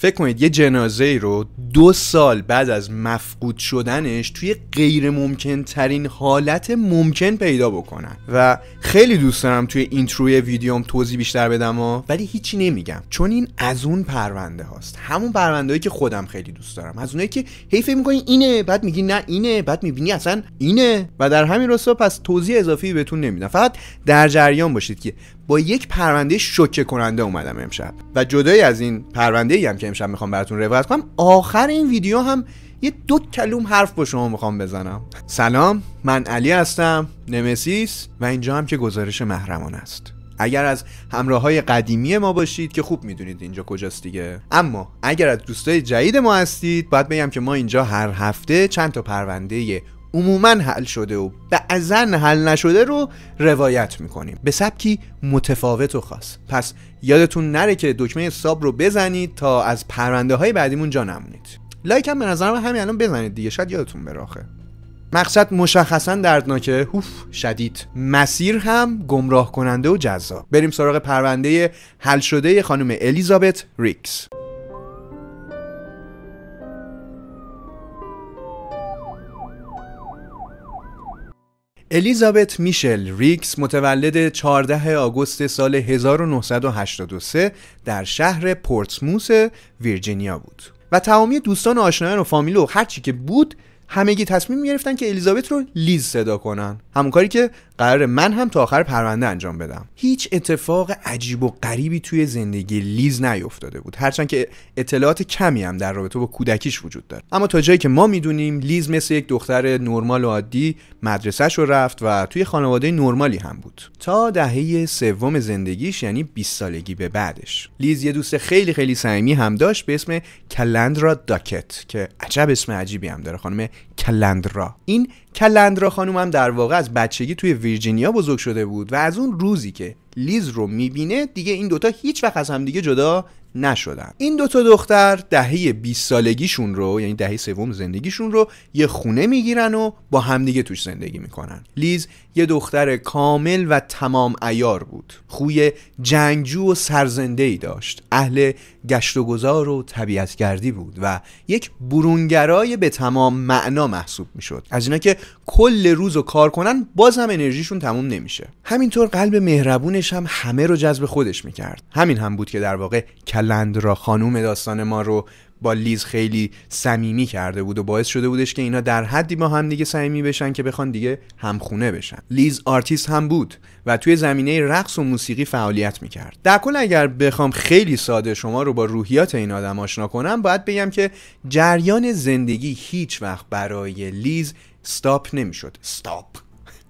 فکر کنید یه جنازه ای رو دو سال بعد از مفقود شدنش توی غیر ممکن ترین حالت ممکن پیدا بکنن و خیلی دوست دارم توی اینتروی ویدیوم توضیح بیشتر بدم و ولی هیچی نمیگم چون این از اون پرونده هاست همون پرونده هایی که خودم خیلی دوست دارم از اونایی که حیف میکنی اینه بعد میگی نه اینه بعد میبینی اصلا اینه و در همین راستا پس توضیح اضافی بهتون نمیدم فقط در جریان باشید که با یک پرونده شوکه کننده اومدم امشب و جدای از این پرونده ای هم که امشب میخوام براتون روایت کنم آخر این ویدیو هم یه دو کلوم حرف با شما میخوام بزنم سلام من علی هستم نمسیس و اینجا هم که گزارش محرمان است اگر از همراه های قدیمی ما باشید که خوب میدونید اینجا کجاست دیگه اما اگر از دوستای جدید ما هستید باید بگم که ما اینجا هر هفته چند تا پرونده عموما حل شده و بعضا حل نشده رو روایت میکنیم به سبکی متفاوت و خاص پس یادتون نره که دکمه ساب رو بزنید تا از پرونده های بعدیمون جا نمونید لایک هم به نظرم همین الان بزنید دیگه شاید یادتون براخه مقصد مشخصا دردناکه هوف شدید مسیر هم گمراه کننده و جذاب بریم سراغ پرونده حل شده خانم الیزابت ریکس الیزابت میشل ریکس متولد 14 آگوست سال 1983 در شهر پورتسموس ویرجینیا بود و تمامی دوستان و آشنایان و فامیل و هرچی که بود همگی تصمیم گرفتن که الیزابت رو لیز صدا کنن همون کاری که قرار من هم تا آخر پرونده انجام بدم هیچ اتفاق عجیب و غریبی توی زندگی لیز نیفتاده بود هرچند که اطلاعات کمی هم در رابطه با کودکیش وجود داره اما تا جایی که ما میدونیم لیز مثل یک دختر نرمال و عادی مدرسهش رو رفت و توی خانواده نرمالی هم بود تا دهه سوم زندگیش یعنی 20 سالگی به بعدش لیز یه دوست خیلی خیلی صمیمی هم داشت به اسم کلندرا داکت که عجب اسم عجیبی هم داره خانم کلندرا این کلندرا خانوم هم در واقع از بچگی توی ویرجینیا بزرگ شده بود و از اون روزی که لیز رو میبینه دیگه این دوتا هیچ وقت از دیگه جدا نشدن این دوتا دختر دهه 20 سالگیشون رو یعنی دهه سوم زندگیشون رو یه خونه میگیرن و با همدیگه توش زندگی میکنن لیز یه دختر کامل و تمام ایار بود خوی جنگجو و سرزنده ای داشت اهل گشت و گذار و طبیعتگردی بود و یک برونگرای به تمام معنا محسوب میشد از اینا که کل روز و کار کنن باز هم انرژیشون تموم نمیشه همینطور قلب مهربونش هم همه رو جذب خودش میکرد همین هم بود که در واقع کلند را خانوم داستان ما رو با لیز خیلی صمیمی کرده بود و باعث شده بودش که اینا در حدی با هم دیگه صمیمی بشن که بخوان دیگه همخونه بشن لیز آرتیست هم بود و توی زمینه رقص و موسیقی فعالیت میکرد در کل اگر بخوام خیلی ساده شما رو با روحیات این آدم آشنا کنم باید بگم که جریان زندگی هیچ وقت برای لیز ستاپ نمیشد ستاپ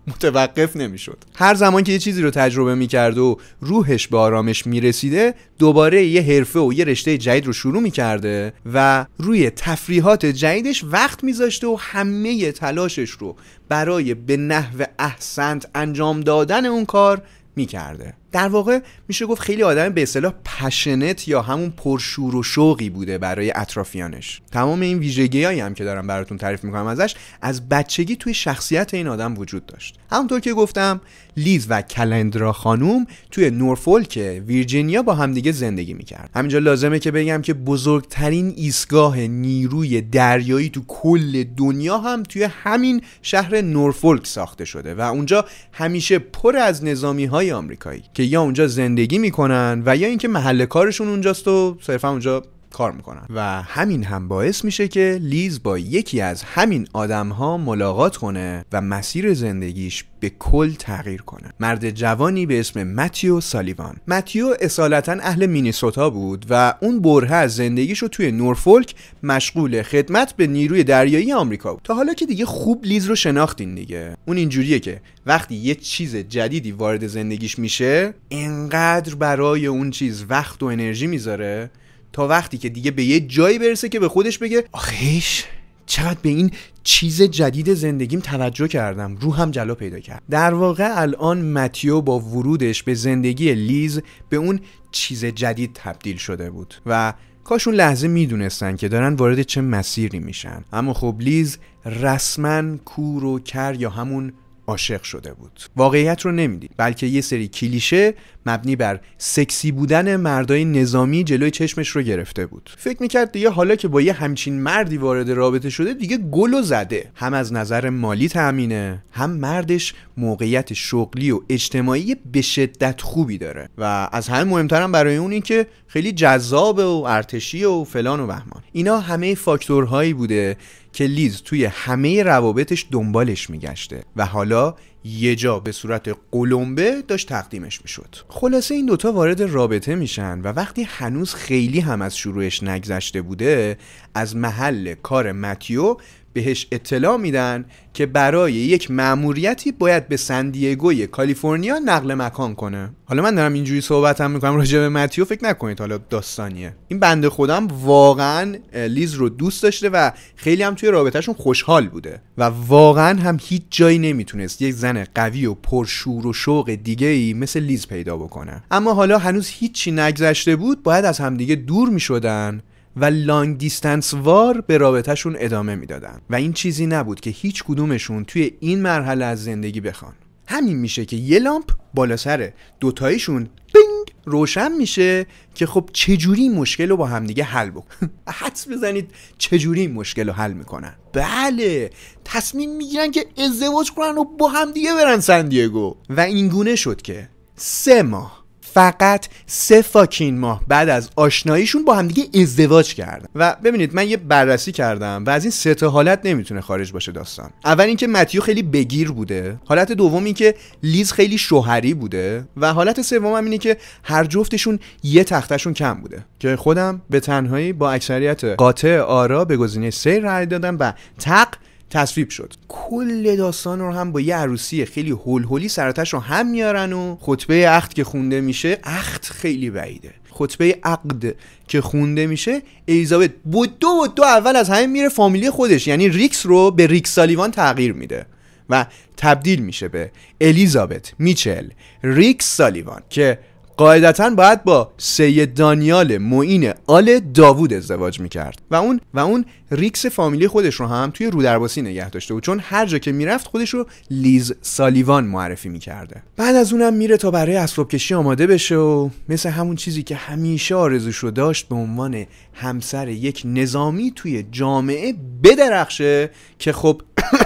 متوقف نمیشد هر زمان که یه چیزی رو تجربه میکرد و روحش به آرامش میرسیده دوباره یه حرفه و یه رشته جدید رو شروع میکرده و روی تفریحات جدیدش وقت میذاشته و همه تلاشش رو برای به نحو احسنت انجام دادن اون کار میکرده در واقع میشه گفت خیلی آدم به اصطلاح پشنت یا همون پرشور و شوقی بوده برای اطرافیانش تمام این ویژگیایی هم که دارم براتون تعریف میکنم ازش از بچگی توی شخصیت این آدم وجود داشت همونطور که گفتم لیز و کلندرا خانوم توی نورفولک ویرجینیا با همدیگه زندگی میکرد همینجا لازمه که بگم که بزرگترین ایستگاه نیروی دریایی تو کل دنیا هم توی همین شهر نورفولک ساخته شده و اونجا همیشه پر از نظامی آمریکایی یا اونجا زندگی میکنن و یا اینکه محل کارشون اونجاست و صرفا اونجا کار میکنن و همین هم باعث میشه که لیز با یکی از همین آدم ها ملاقات کنه و مسیر زندگیش به کل تغییر کنه مرد جوانی به اسم متیو سالیوان متیو اصالتا اهل مینیسوتا بود و اون بره از زندگیشو توی نورفولک مشغول خدمت به نیروی دریایی آمریکا بود تا حالا که دیگه خوب لیز رو شناختین دیگه اون اینجوریه که وقتی یه چیز جدیدی وارد زندگیش میشه انقدر برای اون چیز وقت و انرژی میذاره تا وقتی که دیگه به یه جایی برسه که به خودش بگه آخیش چقدر به این چیز جدید زندگیم توجه کردم رو هم جلو پیدا کرد در واقع الان متیو با ورودش به زندگی لیز به اون چیز جدید تبدیل شده بود و کاش اون لحظه میدونستن که دارن وارد چه مسیری میشن اما خب لیز رسما کور و کر یا همون عاشق شده بود واقعیت رو نمیدید بلکه یه سری کلیشه مبنی بر سکسی بودن مردای نظامی جلوی چشمش رو گرفته بود فکر میکرد دیگه حالا که با یه همچین مردی وارد رابطه شده دیگه گل و زده هم از نظر مالی تامینه هم مردش موقعیت شغلی و اجتماعی به شدت خوبی داره و از همه مهمترم برای اون این که خیلی جذابه و ارتشی و فلان و بهمان اینا همه فاکتورهایی بوده که لیز توی همه روابطش دنبالش میگشته و حالا یه جا به صورت قلمبه داشت تقدیمش میشد خلاصه این دوتا وارد رابطه میشن و وقتی هنوز خیلی هم از شروعش نگذشته بوده از محل کار متیو بهش اطلاع میدن که برای یک مأموریتی باید به سندیگوی کالیفرنیا نقل مکان کنه حالا من دارم اینجوری صحبت هم میکنم راجع به متیو فکر نکنید حالا داستانیه این بنده خودم واقعا لیز رو دوست داشته و خیلی هم توی رابطهشون خوشحال بوده و واقعا هم هیچ جایی نمیتونست یک زن قوی و پرشور و شوق دیگه ای مثل لیز پیدا بکنه اما حالا هنوز هیچی نگذشته بود باید از همدیگه دور میشدن و لانگ دیستنس وار به رابطهشون ادامه میدادن و این چیزی نبود که هیچ کدومشون توی این مرحله از زندگی بخوان همین میشه که یه لامپ بالا سر دوتایشون بینگ روشن میشه که خب چجوری مشکل رو با همدیگه حل بکن حدس بزنید چجوری مشکل رو حل میکنن بله تصمیم میگیرن که ازدواج کنن و با همدیگه برن سندیگو و اینگونه شد که سه ماه فقط سه فاکین ماه بعد از آشناییشون با همدیگه ازدواج کردم و ببینید من یه بررسی کردم و از این سه تا حالت نمیتونه خارج باشه داستان اول اینکه متیو خیلی بگیر بوده حالت دوم اینکه لیز خیلی شوهری بوده و حالت سوم هم اینه که هر جفتشون یه تختشون کم بوده که خودم به تنهایی با اکثریت قاطع آرا به گزینه سه رأی دادم و تق تصویب شد کل داستان رو هم با یه عروسی خیلی هول هولی سراتش رو هم میارن و خطبه عقد که خونده میشه عقد خیلی بعیده خطبه عقد که خونده میشه الیزابت بود دو دو اول از همه میره فامیلی خودش یعنی ریکس رو به ریکس سالیوان تغییر میده و تبدیل میشه به الیزابت میچل ریکس سالیوان که قاعدتا باید با سید دانیال معین آل داوود ازدواج میکرد و اون و اون ریکس فامیلی خودش رو هم توی رودرباسی نگه داشته بود چون هر جا که میرفت خودش رو لیز سالیوان معرفی میکرده بعد از اونم میره تا برای اسباب کشی آماده بشه و مثل همون چیزی که همیشه آرزوش رو داشت به عنوان همسر یک نظامی توی جامعه بدرخشه که خب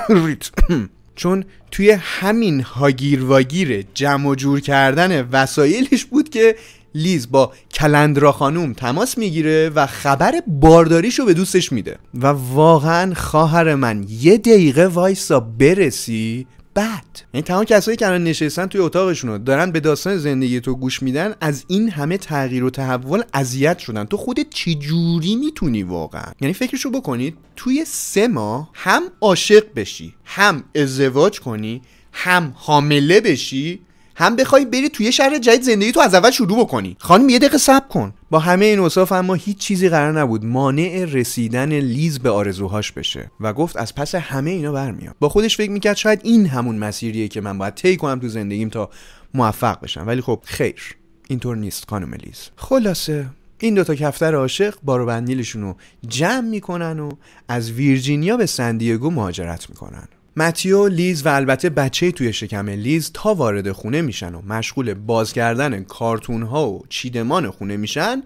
چون توی همین هاگیر واگیر جمع و جور کردن وسایلش بود که لیز با کلندرا خانوم تماس میگیره و خبر بارداریشو به دوستش میده و واقعا خواهر من یه دقیقه وایسا برسی بد یعنی تمام کسایی که الان نشستن توی اتاقشون رو دارن به داستان زندگی تو گوش میدن از این همه تغییر و تحول اذیت شدن تو خودت چه جوری میتونی واقعا یعنی فکرشو بکنید توی سه ماه هم عاشق بشی هم ازدواج کنی هم حامله بشی هم بخوای بری توی شهر جدید زندگی تو از اول شروع بکنی خانم یه دقیقه صبر کن با همه این اوصاف اما هیچ چیزی قرار نبود مانع رسیدن لیز به آرزوهاش بشه و گفت از پس همه اینا برمیاد با خودش فکر میکرد شاید این همون مسیریه که من باید طی کنم تو زندگیم تا موفق بشم ولی خب خیر اینطور نیست خانم لیز خلاصه این دوتا کفتر عاشق بارو بندیلشون رو جمع میکنن و از ویرجینیا به سندیگو مهاجرت میکنن متیو، لیز و البته بچه توی شکم لیز تا وارد خونه میشن و مشغول باز کردن کارتون ها و چیدمان خونه میشن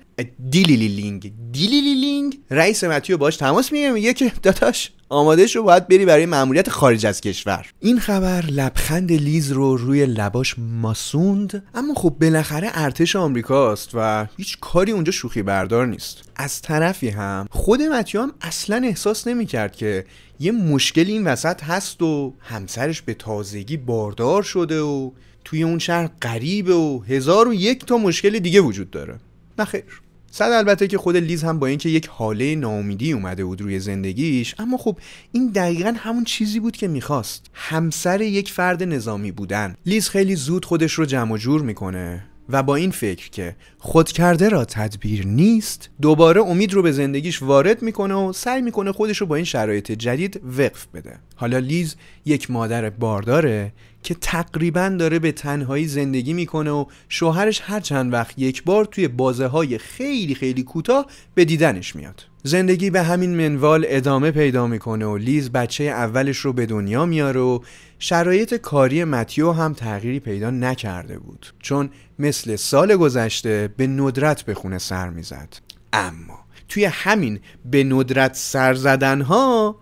دیلیلیلینگ دیلیلیلینگ رئیس متیو باش تماس میگیره میگه که داداش آماده شو باید بری برای مأموریت خارج از کشور این خبر لبخند لیز رو روی لباش ماسوند اما خب بالاخره ارتش آمریکاست و هیچ کاری اونجا شوخی بردار نیست از طرفی هم خود متیو هم اصلا احساس نمیکرد که یه مشکل این وسط هست و همسرش به تازگی باردار شده و توی اون شهر قریبه و هزار و یک تا مشکل دیگه وجود داره نخیر خیر صد البته که خود لیز هم با اینکه یک حاله ناامیدی اومده بود روی زندگیش اما خب این دقیقا همون چیزی بود که میخواست همسر یک فرد نظامی بودن لیز خیلی زود خودش رو جمع جور میکنه و با این فکر که خود کرده را تدبیر نیست دوباره امید رو به زندگیش وارد میکنه و سعی میکنه خودش رو با این شرایط جدید وقف بده حالا لیز یک مادر بارداره که تقریبا داره به تنهایی زندگی میکنه و شوهرش هر چند وقت یک بار توی بازه های خیلی خیلی کوتاه به دیدنش میاد زندگی به همین منوال ادامه پیدا میکنه و لیز بچه اولش رو به دنیا میاره و شرایط کاری متیو هم تغییری پیدا نکرده بود چون مثل سال گذشته به ندرت به خونه سر میزد اما توی همین به ندرت سر زدن ها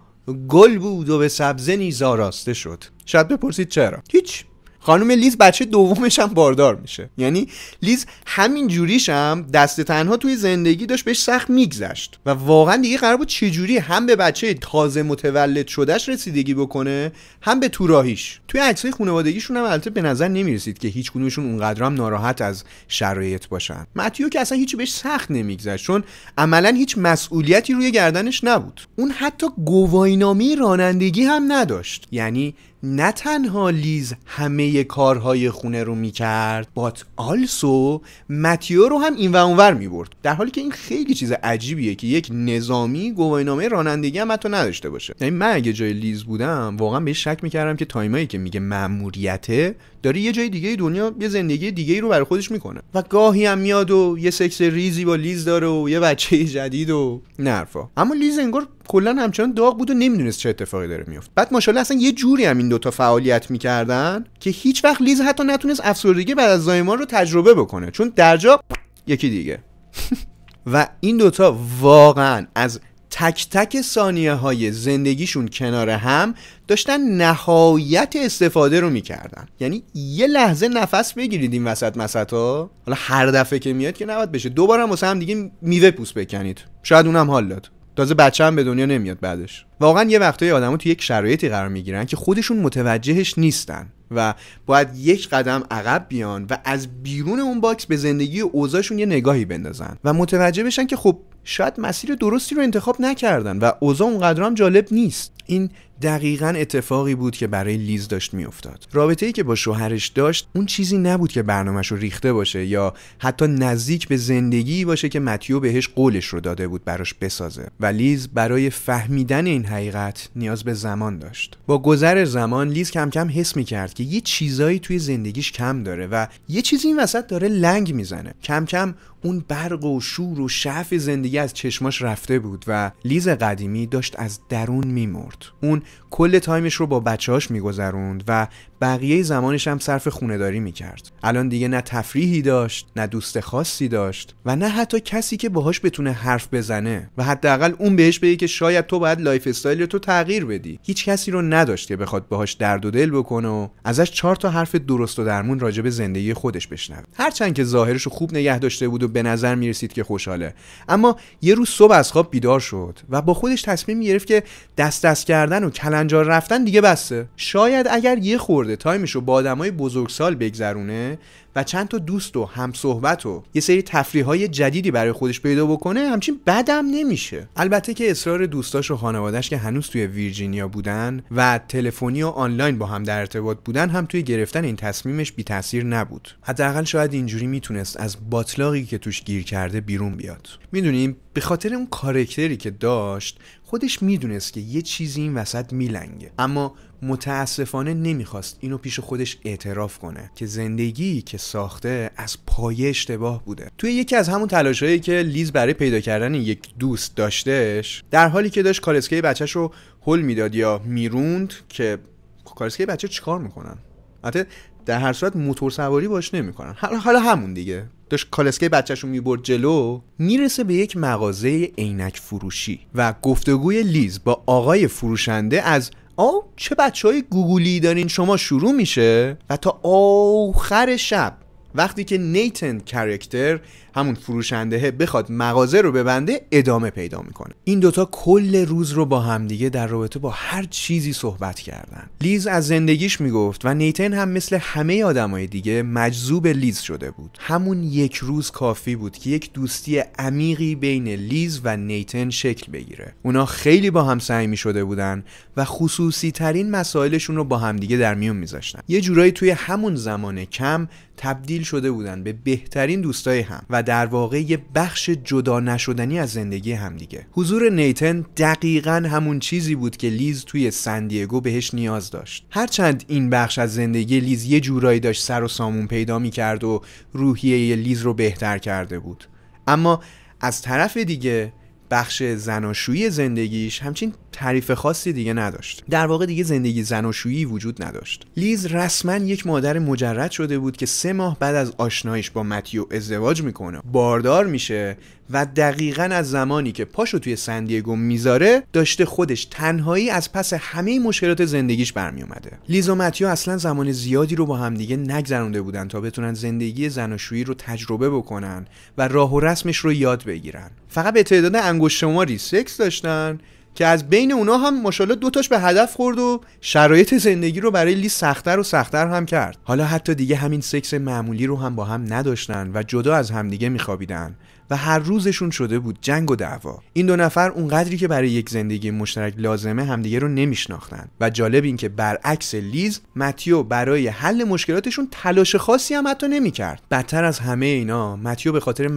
گل بود و به سبزه نیز آراسته شد شاید بپرسید چرا هیچ خانم لیز بچه دومش هم باردار میشه یعنی لیز همین جوریش هم دست تنها توی زندگی داشت بهش سخت میگذشت و واقعا دیگه قرار بود چجوری هم به بچه تازه متولد شدهش رسیدگی بکنه هم به توراهیش توی عکسای خانوادگیشون هم البته به نظر نمیرسید که هیچ کدومشون اونقدر هم ناراحت از شرایط باشن متیو که اصلا هیچی بهش سخت نمیگذشت چون عملا هیچ مسئولیتی روی گردنش نبود اون حتی گواهینامه رانندگی هم نداشت یعنی نه تنها لیز همه کارهای خونه رو میکرد بات آلسو متیو رو هم این و اونور میبرد در حالی که این خیلی چیز عجیبیه که یک نظامی گواهینامه رانندگی هم حتی نداشته باشه یعنی من اگه جای لیز بودم واقعا به شک میکردم که تایمایی که میگه مأموریته داره یه جای دیگه دنیا یه زندگی دیگه رو برای خودش میکنه و گاهی هم میاد و یه سکس ریزی با لیز داره و یه بچه جدید و نرفا اما لیز انگار کلا همچنان داغ بود و نمیدونست چه اتفاقی داره میفت بعد ماشاءالله اصلا یه جوری هم این دوتا فعالیت میکردن که هیچ وقت لیز حتی نتونست افسردگی بعد از زایمان رو تجربه بکنه چون درجا یکی دیگه و این دوتا واقعا از تک تک ثانیه های زندگیشون کنار هم داشتن نهایت استفاده رو میکردن یعنی یه لحظه نفس بگیرید این وسط مسط ها حالا هر دفعه که میاد که نباید بشه دوباره هم هم دیگه میوه پوست بکنید شاید اونم حال داد تازه بچه هم به دنیا نمیاد بعدش واقعا یه وقتایی ها تو یک شرایطی قرار میگیرن که خودشون متوجهش نیستن و باید یک قدم عقب بیان و از بیرون اون باکس به زندگی اوضاعشون یه نگاهی بندازن و متوجه بشن که خب شاید مسیر درستی رو انتخاب نکردن و اوضاع اونقدر هم جالب نیست این دقیقا اتفاقی بود که برای لیز داشت میافتاد رابطه ای که با شوهرش داشت اون چیزی نبود که برنامهش رو ریخته باشه یا حتی نزدیک به زندگی باشه که متیو بهش قولش رو داده بود براش بسازه و لیز برای فهمیدن این حقیقت نیاز به زمان داشت با گذر زمان لیز کم کم حس کرد که یه چیزایی توی زندگیش کم داره و یه چیزی این وسط داره لنگ میزنه کم کم اون برق و شور و شعف زندگی از چشماش رفته بود و لیز قدیمی داشت از درون میمرد اون کل تایمش رو با بچهاش میگذروند و بقیه زمانش هم صرف خونداری میکرد الان دیگه نه تفریحی داشت نه دوست خاصی داشت و نه حتی کسی که باهاش بتونه حرف بزنه و حداقل اون بهش بگه که شاید تو باید لایف استایل تو تغییر بدی هیچ کسی رو نداشت که بخواد باهاش درد و دل بکنه و ازش چهار تا حرف درست و درمون راجع به زندگی خودش بشنوه هرچند که ظاهرش رو خوب نگه داشته بود و به نظر میرسید که خوشحاله اما یه روز صبح از خواب بیدار شد و با خودش تصمیم گرفت که دست دست کردن و کلنجار رفتن دیگه بسته شاید اگر یه خورده تایمش رو با آدمای بزرگسال بگذرونه و چند تا دوست و صحبت و یه سری تفریح های جدیدی برای خودش پیدا بکنه همچین بدم نمیشه البته که اصرار دوستاش و خانوادش که هنوز توی ویرجینیا بودن و تلفنی و آنلاین با هم در ارتباط بودن هم توی گرفتن این تصمیمش بی تاثیر نبود حداقل شاید اینجوری میتونست از باطلاقی که توش گیر کرده بیرون بیاد میدونیم به خاطر اون کارکتری که داشت خودش میدونست که یه چیزی این وسط میلنگه اما متاسفانه نمیخواست اینو پیش خودش اعتراف کنه که زندگی که ساخته از پایه اشتباه بوده توی یکی از همون تلاشهایی که لیز برای پیدا کردن یک دوست داشتش در حالی که داشت کالسکه بچهش رو هل میداد یا میروند که خب کالسکه بچه چیکار میکنن حتی در هر صورت موتور سواری باش نمیکنن حالا همون دیگه داشت کالسکه بچهش رو میبرد جلو میرسه به یک مغازه عینک فروشی و گفتگوی لیز با آقای فروشنده از آو چه بچه های گوگولی دارین شما شروع میشه و تا آخر شب وقتی که نیتن کرکتر همون فروشنده بخواد مغازه رو ببنده ادامه پیدا میکنه این دوتا کل روز رو با همدیگه در رابطه با هر چیزی صحبت کردن لیز از زندگیش میگفت و نیتن هم مثل همه آدمای دیگه مجذوب لیز شده بود همون یک روز کافی بود که یک دوستی عمیقی بین لیز و نیتن شکل بگیره اونا خیلی با هم می شده بودن و خصوصی ترین مسائلشون رو با همدیگه در میون میذاشتن یه جورایی توی همون زمان کم تبدیل شده بودن به بهترین دوستای هم و در واقع یه بخش جدا نشدنی از زندگی هم دیگه حضور نیتن دقیقا همون چیزی بود که لیز توی سندیگو بهش نیاز داشت هرچند این بخش از زندگی لیز یه جورایی داشت سر و سامون پیدا می کرد و روحیه لیز رو بهتر کرده بود اما از طرف دیگه بخش زناشویی زندگیش همچین تعریف خاصی دیگه نداشت در واقع دیگه زندگی زناشویی وجود نداشت لیز رسما یک مادر مجرد شده بود که سه ماه بعد از آشنایش با متیو ازدواج میکنه باردار میشه و دقیقا از زمانی که پاشو توی سندیگو میذاره داشته خودش تنهایی از پس همه مشکلات زندگیش اومده لیز و متیو اصلا زمان زیادی رو با همدیگه نگذرونده بودن تا بتونن زندگی زناشویی رو تجربه بکنن و راه و رسمش رو یاد بگیرن فقط به تعداد انگشت شماری سکس داشتن که از بین اونا هم مشاله دوتاش به هدف خورد و شرایط زندگی رو برای لی سختتر و سختتر هم کرد حالا حتی دیگه همین سکس معمولی رو هم با هم نداشتن و جدا از همدیگه میخوابیدن و هر روزشون شده بود جنگ و دعوا این دو نفر اونقدری که برای یک زندگی مشترک لازمه همدیگه رو نمیشناختن و جالب این که برعکس لیز متیو برای حل مشکلاتشون تلاش خاصی هم حتی نمیکرد بدتر از همه اینا متیو به خاطر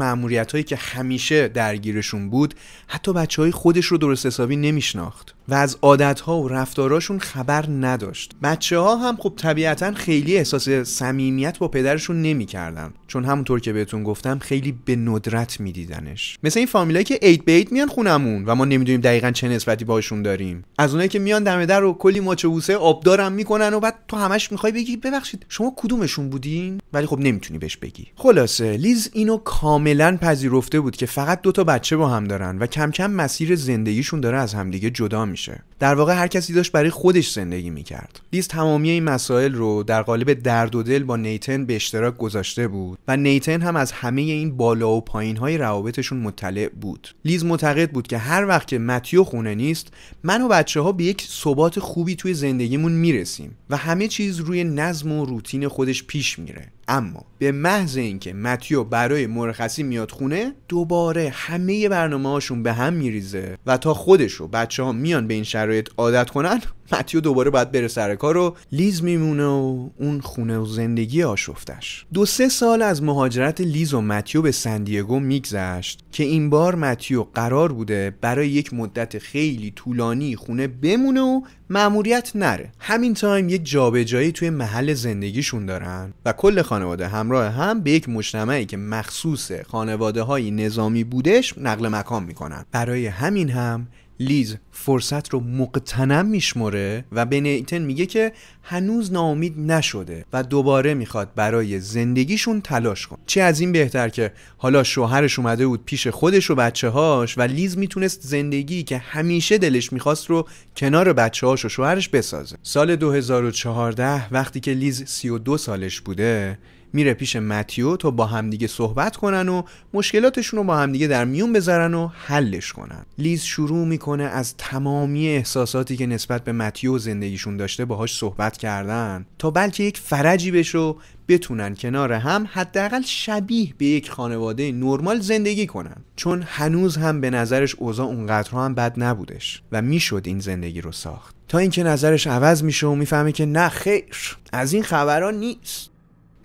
هایی که همیشه درگیرشون بود حتی بچه های خودش رو درست حسابی نمیشناخت و از عادتها و رفتاراشون خبر نداشت بچه ها هم خب طبیعتا خیلی احساس صمیمیت با پدرشون نمیکردن چون همونطور که بهتون گفتم خیلی به ندرت میدیدنش مثل این فامیلایی که اید به اید میان خونمون و ما نمیدونیم دقیقا چه نسبتی باشون داریم از اونایی که میان دمه در و کلی ماچ بوسه آبدارم میکنن و بعد تو همش میخوای بگی ببخشید شما کدومشون بودین ولی خب نمیتونی بهش بگی خلاصه لیز اینو کاملا پذیرفته بود که فقط دوتا بچه با هم دارن و کم کم مسیر زندگیشون داره از همدیگه جدا میشه در واقع هر کسی داشت برای خودش زندگی میکرد لیز تمامی این مسائل رو در قالب درد و دل با نیتن به اشتراک گذاشته بود و نیتن هم از همه این بالا و پایین های روابطشون مطلع بود لیز معتقد بود که هر وقت که متیو خونه نیست من و بچه ها به یک ثبات خوبی توی زندگیمون میرسیم و همه چیز روی نظم و روتین خودش پیش میره اما به محض اینکه متیو برای مرخصی میاد خونه دوباره همه برنامه هاشون به هم میریزه و تا خودش و بچه ها میان به این شرایط عادت کنن متیو دوباره باید بره سر کار و لیز میمونه و اون خونه و زندگی آشفتش دو سه سال از مهاجرت لیز و متیو به سندیگو میگذشت که این بار متیو قرار بوده برای یک مدت خیلی طولانی خونه بمونه و معموریت نره همین تایم یک جابجایی توی محل زندگیشون دارن و کل خانواده همراه هم به یک مجتمعی که مخصوص خانواده های نظامی بودش نقل مکان میکنن برای همین هم لیز فرصت رو مقتنم میشمره و به نیتن میگه که هنوز ناامید نشده و دوباره میخواد برای زندگیشون تلاش کن چه از این بهتر که حالا شوهرش اومده بود پیش خودش و بچه هاش و لیز میتونست زندگی که همیشه دلش میخواست رو کنار بچه هاش و شوهرش بسازه سال 2014 وقتی که لیز 32 سالش بوده میره پیش متیو تا با همدیگه صحبت کنن و مشکلاتشون رو با همدیگه در میون بذارن و حلش کنن لیز شروع میکنه از تمامی احساساتی که نسبت به متیو زندگیشون داشته باهاش صحبت کردن تا بلکه یک فرجی بشه بتونن کنار هم حداقل شبیه به یک خانواده نرمال زندگی کنن چون هنوز هم به نظرش اوضاع اونقدر هم بد نبودش و میشد این زندگی رو ساخت تا اینکه نظرش عوض میشه و میفهمه که نه خیر از این خبران نیست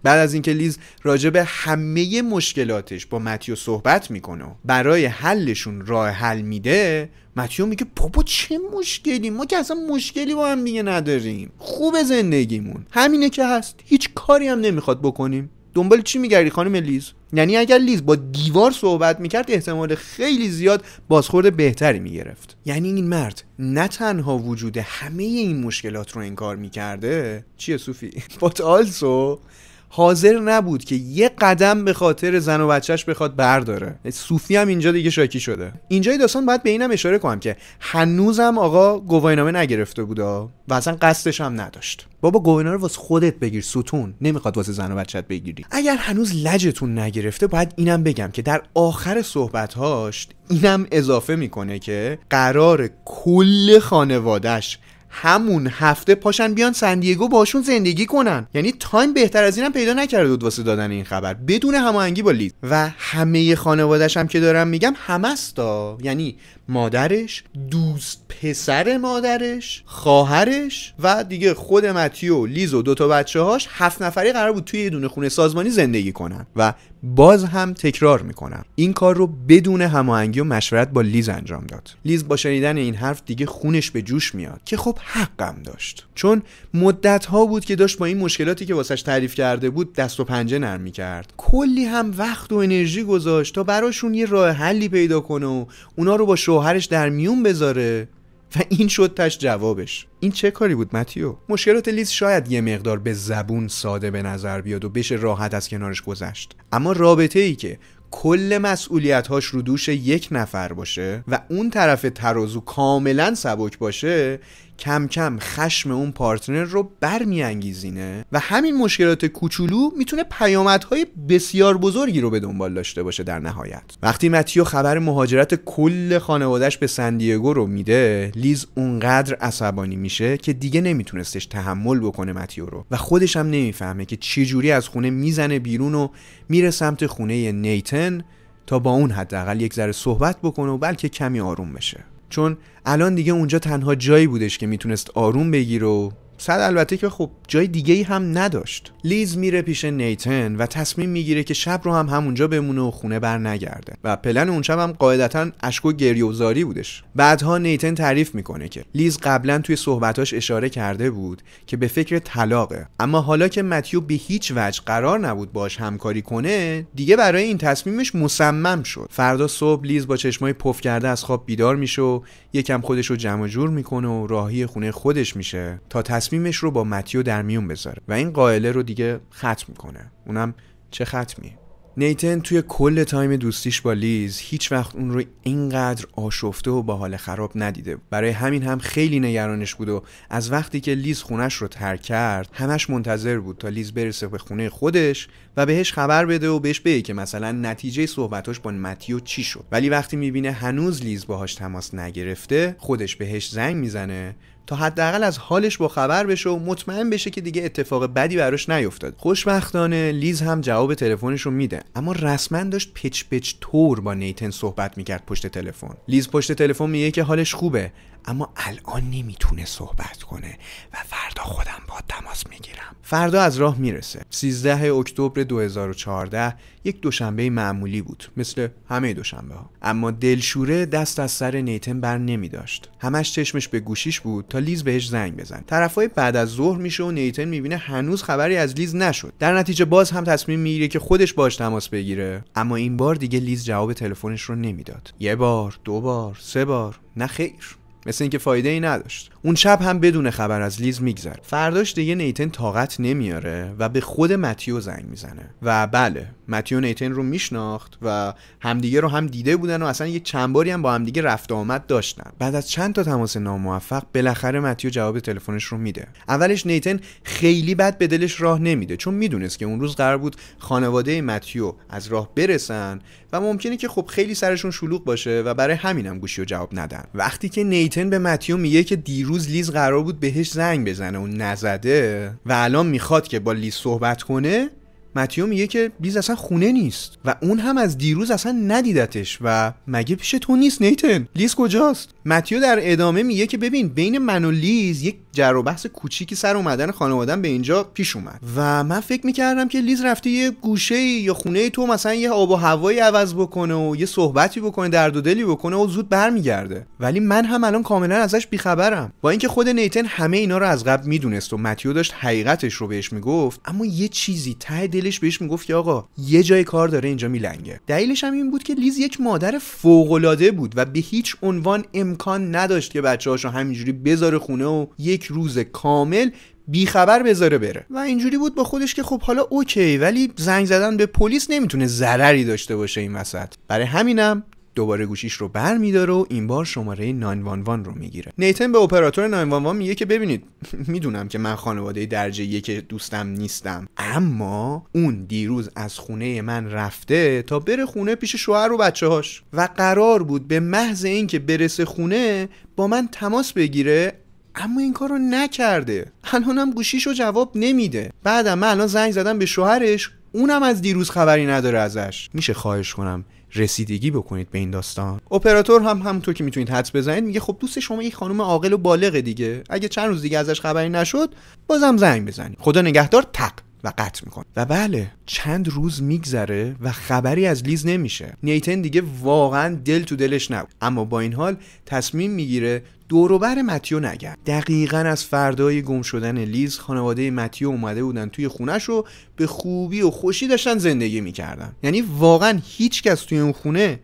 بعد از اینکه لیز راجع به همه مشکلاتش با متیو صحبت میکنه برای حلشون راه حل میده متیو میگه بابا چه مشکلی ما که اصلا مشکلی با هم دیگه نداریم خوب زندگیمون همینه که هست هیچ کاری هم نمیخواد بکنیم دنبال چی میگردی خانم لیز یعنی اگر لیز با دیوار صحبت میکرد احتمال خیلی زیاد بازخورد بهتری میگرفت یعنی این مرد نه تنها وجود همه این مشکلات رو انکار میکرده چیه صوفی but also حاضر نبود که یه قدم به خاطر زن و بچهش بخواد برداره صوفی هم اینجا دیگه شاکی شده اینجای داستان باید به اینم اشاره کنم که هنوزم آقا گواهینامه نگرفته بوده و اصلا قصدش هم نداشت بابا گواهینامه رو واسه خودت بگیر ستون نمیخواد واسه زن و بچهت بگیری اگر هنوز لجتون نگرفته باید اینم بگم که در آخر صحبتهاش اینم اضافه میکنه که قرار کل خانوادهش همون هفته پاشن بیان سندیگو باشون زندگی کنن یعنی تایم بهتر از اینم پیدا نکرده بود واسه دادن این خبر بدون هماهنگی با لیز و همه خانوادهشم هم که دارم میگم همستا یعنی مادرش دوست پسر مادرش خواهرش و دیگه خود متیو لیز و دوتا بچه هاش هفت نفری قرار بود توی یه دونه خونه سازمانی زندگی کنن و باز هم تکرار میکنم این کار رو بدون هماهنگی و مشورت با لیز انجام داد لیز با شنیدن این حرف دیگه خونش به جوش میاد که خب حقم داشت چون مدت ها بود که داشت با این مشکلاتی که واسش تعریف کرده بود دست و پنجه نرم میکرد کلی هم وقت و انرژی گذاشت تا براشون یه راه حلی پیدا کنه و اونا رو با هرش در میون بذاره و این شد تش جوابش این چه کاری بود متیو مشکلات لیز شاید یه مقدار به زبون ساده به نظر بیاد و بشه راحت از کنارش گذشت اما رابطه ای که کل مسئولیت هاش رو دوش یک نفر باشه و اون طرف ترازو کاملا سبک باشه کم کم خشم اون پارتنر رو برمیانگیزینه و همین مشکلات کوچولو میتونه پیامدهای بسیار بزرگی رو به دنبال داشته باشه در نهایت وقتی متیو خبر مهاجرت کل خانوادهش به سندیگو رو میده لیز اونقدر عصبانی میشه که دیگه نمیتونستش تحمل بکنه متیو رو و خودش هم نمیفهمه که چجوری از خونه میزنه بیرون و میره سمت خونه نیتن تا با اون حداقل یک ذره صحبت بکنه و بلکه کمی آروم بشه چون الان دیگه اونجا تنها جایی بودش که میتونست آروم بگیره و صد البته که خب جای دیگه ای هم نداشت لیز میره پیش نیتن و تصمیم میگیره که شب رو هم همونجا بمونه و خونه بر نگرده و پلن اون شب هم قاعدتا اشک و گریوزاری بودش بعدها نیتن تعریف میکنه که لیز قبلا توی صحبتاش اشاره کرده بود که به فکر طلاقه اما حالا که متیو به هیچ وجه قرار نبود باش همکاری کنه دیگه برای این تصمیمش مصمم شد فردا صبح لیز با چشمای پف کرده از خواب بیدار میشه و یکم خودش رو جمع جور میکنه و راهی خونه خودش میشه تا تصمیمش رو با متیو در میون بذاره و این قائله رو دیگه ختم کنه اونم چه ختمی نیتن توی کل تایم دوستیش با لیز هیچ وقت اون رو اینقدر آشفته و با حال خراب ندیده برای همین هم خیلی نگرانش بود و از وقتی که لیز خونش رو ترک کرد همش منتظر بود تا لیز برسه به خونه خودش و بهش خبر بده و بهش بگه که مثلا نتیجه صحبتاش با متیو چی شد ولی وقتی میبینه هنوز لیز باهاش تماس نگرفته خودش بهش زنگ میزنه تا حداقل از حالش با خبر بشه و مطمئن بشه که دیگه اتفاق بدی براش نیفتاد خوشبختانه لیز هم جواب تلفنش رو میده اما رسما داشت پچ پچ تور با نیتن صحبت میکرد پشت تلفن لیز پشت تلفن میگه که حالش خوبه اما الان نمیتونه صحبت کنه و فردا خودم با تماس میگیرم فردا از راه میرسه 13 اکتبر 2014 یک دوشنبه معمولی بود مثل همه دوشنبه ها اما دلشوره دست از سر نیتن بر نمی همش چشمش به گوشیش بود تا لیز بهش زنگ بزن طرفای بعد از ظهر میشه و نیتن میبینه هنوز خبری از لیز نشد در نتیجه باز هم تصمیم میگیره که خودش باش تماس بگیره اما این بار دیگه لیز جواب تلفنش رو نمیداد یه بار دو بار سه بار نه خیر مثل اینکه فایده ای نداشت اون شب هم بدون خبر از لیز میگذره فرداش دیگه نیتن طاقت نمیاره و به خود متیو زنگ میزنه و بله متیو نیتن رو میشناخت و همدیگه رو هم دیده بودن و اصلا یه چند باری هم با همدیگه رفت و آمد داشتن بعد از چند تا تماس ناموفق بالاخره متیو جواب تلفنش رو میده اولش نیتن خیلی بد به دلش راه نمیده چون میدونست که اون روز قرار بود خانواده متیو از راه برسن و ممکنه که خب خیلی سرشون شلوغ باشه و برای همینم گوشی و جواب ندن وقتی که نیتن به متیو میگه که دیروز لیز قرار بود بهش زنگ بزنه اون نزده و الان میخواد که با لیز صحبت کنه متیو میگه که لیز اصلا خونه نیست و اون هم از دیروز اصلا ندیدتش و مگه پیش تو نیست نیتن لیز کجاست متیو در ادامه میگه که ببین بین من و لیز یک جر و بحث کوچیکی سر اومدن خانوادم به اینجا پیش اومد و من فکر میکردم که لیز رفته یه گوشه یا خونه تو مثلا یه آب و هوایی عوض بکنه و یه صحبتی بکنه درد و دلی بکنه و زود برمیگرده ولی من هم الان کاملا ازش بیخبرم با اینکه خود نیتن همه اینا رو از قبل میدونست و متیو داشت حقیقتش رو بهش میگفت اما یه چیزی ته دلش بهش میگفت که آقا یه جای کار داره اینجا میلنگه دلیلش هم این بود که لیز یک مادر فوق بود و به هیچ عنوان امکان نداشت که بچه‌هاشو همینجوری بذاره خونه و یک روز کامل بیخبر بذاره بره و اینجوری بود با خودش که خب حالا اوکی ولی زنگ زدن به پلیس نمیتونه ضرری داشته باشه این وسط برای همینم دوباره گوشیش رو بر میداره و این بار شماره 911 رو میگیره نیتن به اپراتور 911 میگه که ببینید میدونم که من خانواده درجه یک دوستم نیستم اما اون دیروز از خونه من رفته تا بره خونه پیش شوهر و بچه هاش و قرار بود به محض اینکه برسه خونه با من تماس بگیره اما این کارو نکرده الانم گوشیشو جواب نمیده بعدم من الان زنگ زدم به شوهرش اونم از دیروز خبری نداره ازش میشه خواهش کنم رسیدگی بکنید به این داستان اپراتور هم همونطور که میتونید حدس بزنید میگه خب دوست شما یک خانم عاقل و بالغه دیگه اگه چند روز دیگه ازش خبری نشد بازم زنگ بزنید خدا نگهدار تق و قطع میکنه و بله چند روز میگذره و خبری از لیز نمیشه نیتن دیگه واقعا دل تو دلش نبود اما با این حال تصمیم میگیره دوروبر متیو نگرد دقیقا از فردای گم شدن لیز خانواده متیو اومده بودن توی خونش رو به خوبی و خوشی داشتن زندگی میکردن یعنی واقعا هیچکس توی اون خونه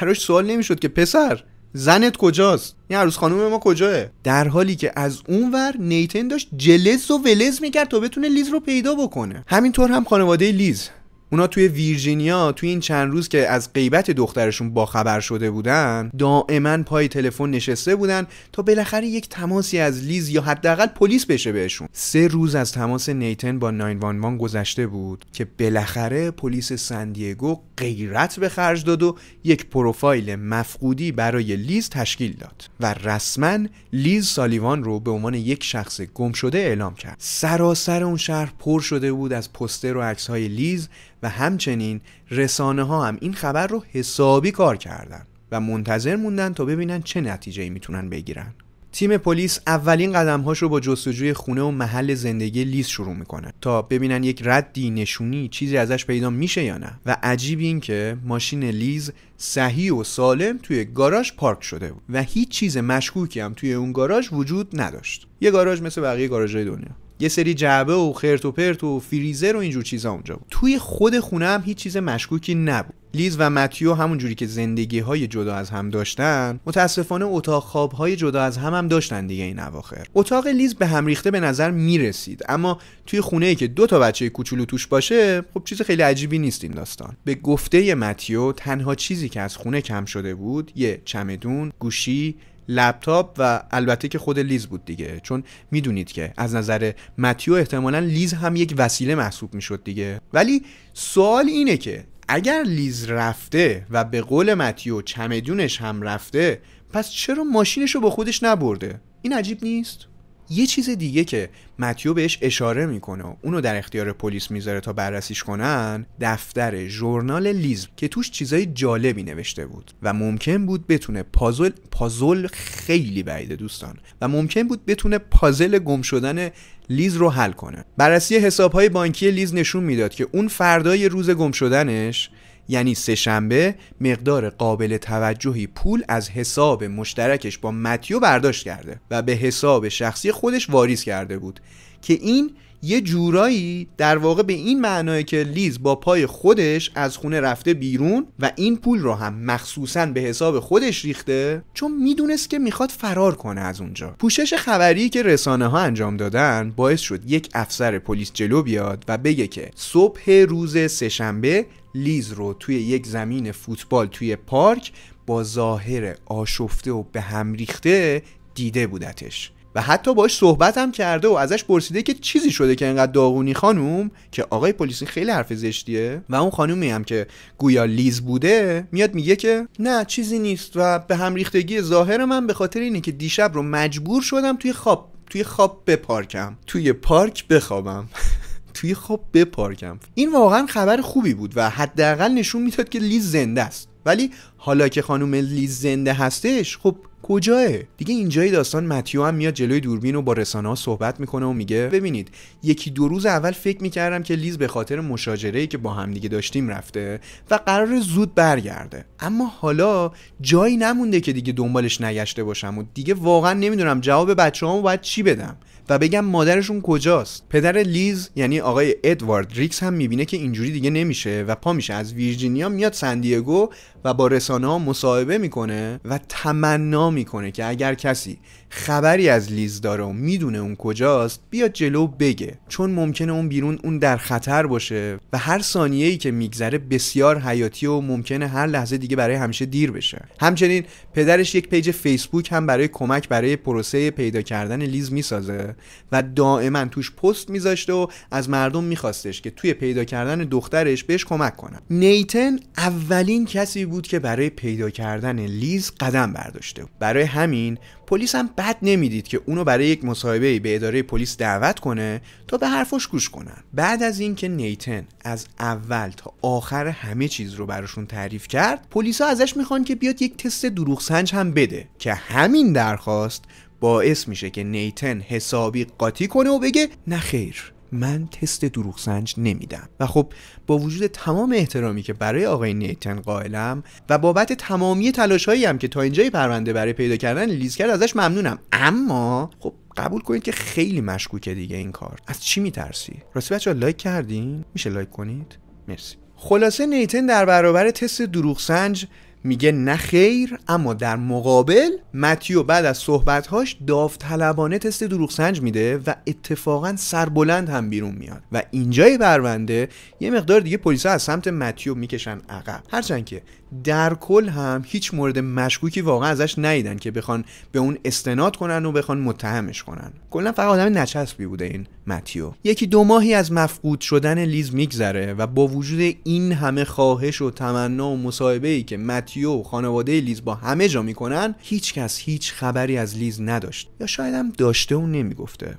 براش سوال نمیشد که پسر زنت کجاست این عروس خانم ما کجاه در حالی که از اونور نیتن داشت جلز و ولز میکرد تا بتونه لیز رو پیدا بکنه همینطور هم خانواده لیز اونا توی ویرجینیا توی این چند روز که از غیبت دخترشون باخبر شده بودن دائما پای تلفن نشسته بودن تا بالاخره یک تماسی از لیز یا حداقل پلیس بشه بهشون سه روز از تماس نیتن با 911 گذشته بود که بالاخره پلیس سندیگو غیرت به خرج داد و یک پروفایل مفقودی برای لیز تشکیل داد و رسما لیز سالیوان رو به عنوان یک شخص گم شده اعلام کرد سراسر اون شهر پر شده بود از پستر و عکس‌های لیز و همچنین رسانه ها هم این خبر رو حسابی کار کردن و منتظر موندن تا ببینن چه نتیجه میتونن بگیرن تیم پلیس اولین قدمهاش رو با جستجوی خونه و محل زندگی لیز شروع میکنه تا ببینن یک ردی نشونی چیزی ازش پیدا میشه یا نه و عجیب این که ماشین لیز صحیح و سالم توی گاراژ پارک شده بود و هیچ چیز مشکوکی هم توی اون گاراژ وجود نداشت یه گاراژ مثل بقیه گاراژهای دنیا یه سری جعبه و خرت و پرت و فریزر و اینجور چیزا اونجا بود توی خود خونه هم هیچ چیز مشکوکی نبود لیز و متیو همون جوری که زندگی های جدا از هم داشتن متاسفانه اتاق خواب های جدا از هم هم داشتن دیگه این اواخر اتاق لیز به هم ریخته به نظر می رسید اما توی خونه ای که دو تا بچه کوچولو توش باشه خب چیز خیلی عجیبی نیست این داستان به گفته متیو تنها چیزی که از خونه کم شده بود یه چمدون گوشی لپتاپ و البته که خود لیز بود دیگه چون میدونید که از نظر متیو احتمالا لیز هم یک وسیله محسوب میشد دیگه ولی سوال اینه که اگر لیز رفته و به قول متیو چمدونش هم رفته پس چرا ماشینش رو با خودش نبرده این عجیب نیست یه چیز دیگه که متیو بهش اشاره میکنه و اونو در اختیار پلیس میذاره تا بررسیش کنن دفتر ژورنال لیز که توش چیزای جالبی نوشته بود و ممکن بود بتونه پازل پازل خیلی بعیده دوستان و ممکن بود بتونه پازل گم شدن لیز رو حل کنه بررسی حسابهای بانکی لیز نشون میداد که اون فردای روز گم شدنش یعنی سهشنبه مقدار قابل توجهی پول از حساب مشترکش با متیو برداشت کرده و به حساب شخصی خودش واریز کرده بود که این یه جورایی در واقع به این معناه که لیز با پای خودش از خونه رفته بیرون و این پول رو هم مخصوصا به حساب خودش ریخته چون میدونست که میخواد فرار کنه از اونجا پوشش خبری که رسانه ها انجام دادن باعث شد یک افسر پلیس جلو بیاد و بگه که صبح روز سهشنبه لیز رو توی یک زمین فوتبال توی پارک با ظاهر آشفته و به هم ریخته دیده بودتش و حتی باش صحبت هم کرده و ازش پرسیده که چیزی شده که انقدر داغونی خانوم که آقای پلیسی خیلی حرف زشتیه و اون خانومی هم که گویا لیز بوده میاد میگه که نه چیزی نیست و به هم ریختگی ظاهر من به خاطر اینه که دیشب رو مجبور شدم توی خواب توی خواب بپارکم توی پارک بخوابم توی خواب بپارکم این واقعا خبر خوبی بود و حداقل نشون میداد که لیز زنده است ولی حالا که خانم لیز زنده هستش خب کجاه دیگه اینجای داستان متیو هم میاد جلوی دوربین و با رسانه ها صحبت میکنه و میگه ببینید یکی دو روز اول فکر میکردم که لیز به خاطر مشاجره ای که با همدیگه داشتیم رفته و قرار زود برگرده اما حالا جایی نمونده که دیگه دنبالش نگشته باشم و دیگه واقعا نمیدونم جواب بچه هم باید چی بدم و بگم مادرشون کجاست پدر لیز یعنی آقای ادوارد ریکس هم میبینه که اینجوری دیگه نمیشه و پا میشه از ویرجینیا میاد سندیگو و با رسانه ها مصاحبه میکنه و تمنا میکنه که اگر کسی خبری از لیز داره و میدونه اون کجاست بیاد جلو بگه چون ممکنه اون بیرون اون در خطر باشه و هر ثانیه ای که میگذره بسیار حیاتی و ممکنه هر لحظه دیگه برای همیشه دیر بشه همچنین پدرش یک پیج فیسبوک هم برای کمک برای پروسه پیدا کردن لیز میسازه و دائما توش پست میذاشته و از مردم میخواستش که توی پیدا کردن دخترش بهش کمک کنن نیتن اولین کسی بود که برای پیدا کردن لیز قدم برداشته برای همین پلیس هم بد نمیدید که اونو برای یک مصاحبه به اداره پلیس دعوت کنه تا به حرفش گوش کنن بعد از اینکه نیتن از اول تا آخر همه چیز رو براشون تعریف کرد پلیسا ازش میخوان که بیاد یک تست دروغ سنج هم بده که همین درخواست باعث میشه که نیتن حسابی قاطی کنه و بگه نه خیر من تست دروغ سنج نمیدم و خب با وجود تمام احترامی که برای آقای نیتن قائلم و بابت تمامی تلاش هایی هم که تا اینجای پرونده برای پیدا کردن لیز کرد ازش ممنونم اما خب قبول کنید که خیلی مشکوکه دیگه این کار از چی میترسی راستی بچه لایک کردین میشه لایک کنید مرسی خلاصه نیتن در برابر تست دروغ سنج میگه نه خیر اما در مقابل متیو بعد از صحبتهاش داوطلبانه تست دروغ سنج میده و اتفاقا سربلند هم بیرون میاد و اینجای پرونده یه مقدار دیگه پلیسا از سمت متیو میکشن عقب هرچند که در کل هم هیچ مورد مشکوکی واقعا ازش نیدن که بخوان به اون استناد کنن و بخوان متهمش کنن کلا فقط آدم نچسبی بوده این متیو یکی دو ماهی از مفقود شدن لیز میگذره و با وجود این همه خواهش و تمنا و مصاحبه ای که متیو و خانواده لیز با همه جا میکنن هیچکس هیچ خبری از لیز نداشت یا شاید هم داشته و نمیگفته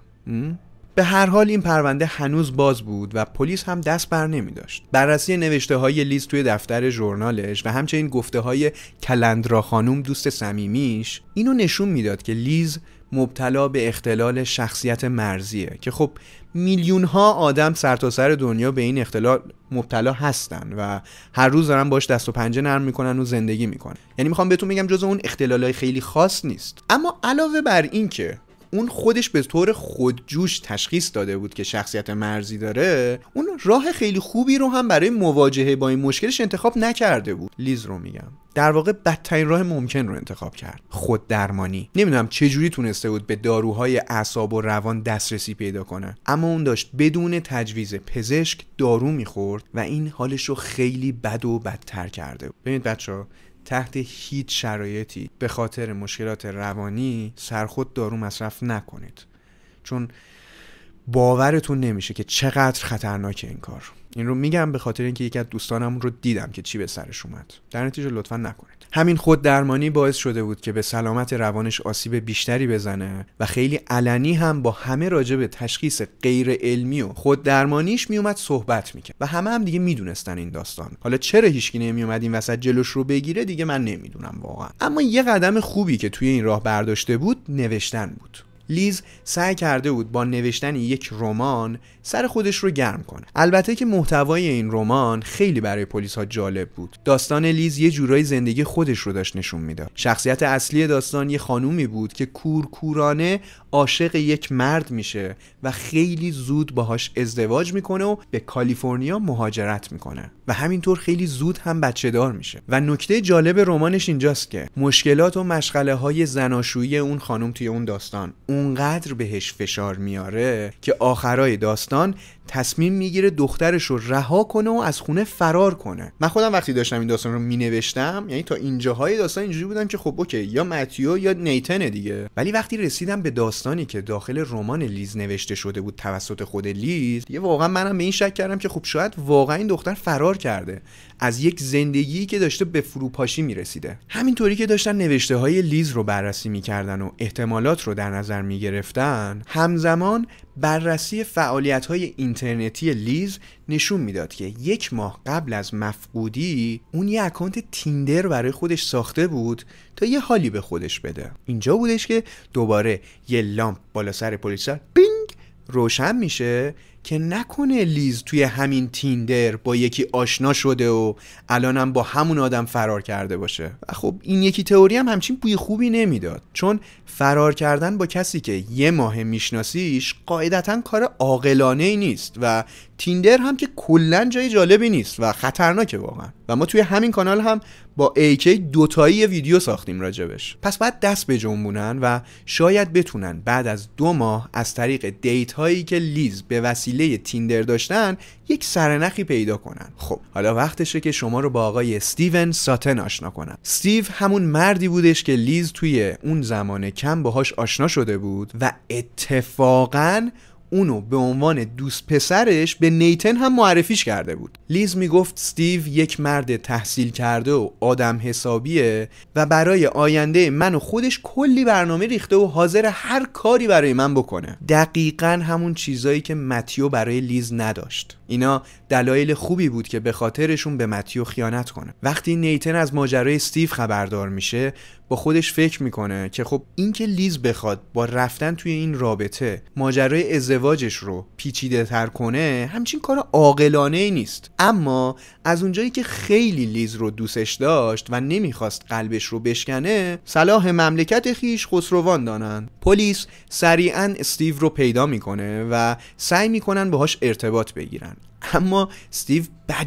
به هر حال این پرونده هنوز باز بود و پلیس هم دست بر نمی داشت بررسی نوشته های لیز توی دفتر ژورنالش و همچنین گفته های کلندرا خانوم دوست صمیمیش اینو نشون میداد که لیز مبتلا به اختلال شخصیت مرزیه که خب میلیون ها آدم سرتاسر سر دنیا به این اختلال مبتلا هستن و هر روز دارن باش دست و پنجه نرم میکنن و زندگی میکنن یعنی میخوام بهتون بگم جز اون اختلالای خیلی خاص نیست اما علاوه بر اینکه، اون خودش به طور خودجوش تشخیص داده بود که شخصیت مرزی داره اون راه خیلی خوبی رو هم برای مواجهه با این مشکلش انتخاب نکرده بود لیز رو میگم در واقع بدترین راه ممکن رو انتخاب کرد خود درمانی نمیدونم چه جوری تونسته بود به داروهای اعصاب و روان دسترسی پیدا کنه اما اون داشت بدون تجویز پزشک دارو میخورد و این حالش رو خیلی بد و بدتر کرده بود ببینید بچه تحت هیچ شرایطی به خاطر مشکلات روانی سرخود دارو مصرف نکنید چون باورتون نمیشه که چقدر خطرناک این کار این رو میگم به خاطر اینکه یکی از دوستانم رو دیدم که چی به سرش اومد در نتیجه لطفا نکنید همین خود درمانی باعث شده بود که به سلامت روانش آسیب بیشتری بزنه و خیلی علنی هم با همه راجع به تشخیص غیر علمی و خود درمانیش میومد صحبت میکرد و همه هم دیگه میدونستن این داستان حالا چرا هیچکی نمیومد این وسط جلوش رو بگیره دیگه من نمیدونم واقعا اما یه قدم خوبی که توی این راه برداشته بود نوشتن بود لیز سعی کرده بود با نوشتن یک رمان سر خودش رو گرم کنه البته که محتوای این رمان خیلی برای پلیس ها جالب بود داستان لیز یه جورایی زندگی خودش رو داشت نشون میداد شخصیت اصلی داستان یه خانومی بود که کورکورانه عاشق یک مرد میشه و خیلی زود باهاش ازدواج میکنه و به کالیفرنیا مهاجرت میکنه و همینطور خیلی زود هم بچه دار میشه و نکته جالب رمانش اینجاست که مشکلات و مشغله های زناشویی اون خانم توی اون داستان اونقدر بهش فشار میاره که آخرای داستان تصمیم میگیره دخترش رو رها کنه و از خونه فرار کنه من خودم وقتی داشتم این داستان رو مینوشتم یعنی تا اینجاهای داستان اینجوری بودم که خب اوکی یا متیو یا نیتنه دیگه ولی وقتی رسیدم به داستانی که داخل رمان لیز نوشته شده بود توسط خود لیز یه واقعا منم به این شک کردم که خب شاید واقعا این دختر فرار کرده از یک زندگی که داشته به فروپاشی میرسیده همینطوری که داشتن نوشته های لیز رو بررسی میکردن و احتمالات رو در نظر میگرفتن همزمان بررسی فعالیت های اینترنتی لیز نشون میداد که یک ماه قبل از مفقودی اون یه اکانت تیندر برای خودش ساخته بود تا یه حالی به خودش بده اینجا بودش که دوباره یه لامپ بالا سر پلیس بینگ روشن میشه که نکنه لیز توی همین تیندر با یکی آشنا شده و الانم با همون آدم فرار کرده باشه و خب این یکی تئوری هم همچین بوی خوبی نمیداد چون فرار کردن با کسی که یه ماه میشناسیش قاعدتا کار عاقلانه ای نیست و تیندر هم که کلا جای جالبی نیست و خطرناکه واقعا و ما توی همین کانال هم با AK دوتایی ویدیو ساختیم راجبش پس باید دست به جنبونن و شاید بتونن بعد از دو ماه از طریق دیت هایی که لیز به وسیله تیندر داشتن یک سرنخی پیدا کنن خب حالا وقتشه که شما رو با آقای استیون ساتن آشنا کنن. ستیو همون مردی بودش که لیز توی اون زمان کم باهاش آشنا شده بود و اتفاقاً اونو به عنوان دوست پسرش به نیتن هم معرفیش کرده بود لیز میگفت ستیو یک مرد تحصیل کرده و آدم حسابیه و برای آینده من و خودش کلی برنامه ریخته و حاضر هر کاری برای من بکنه دقیقا همون چیزایی که متیو برای لیز نداشت اینا دلایل خوبی بود که به خاطرشون به متیو خیانت کنه وقتی نیتن از ماجرای استیو خبردار میشه با خودش فکر میکنه که خب اینکه لیز بخواد با رفتن توی این رابطه ماجرای ازدواجش رو پیچیده تر کنه همچین کار عاقلانه ای نیست اما از اونجایی که خیلی لیز رو دوستش داشت و نمیخواست قلبش رو بشکنه صلاح مملکت خیش خسروان دانند پلیس سریعا استیو رو پیدا میکنه و سعی میکنن باهاش ارتباط بگیرن اما استیو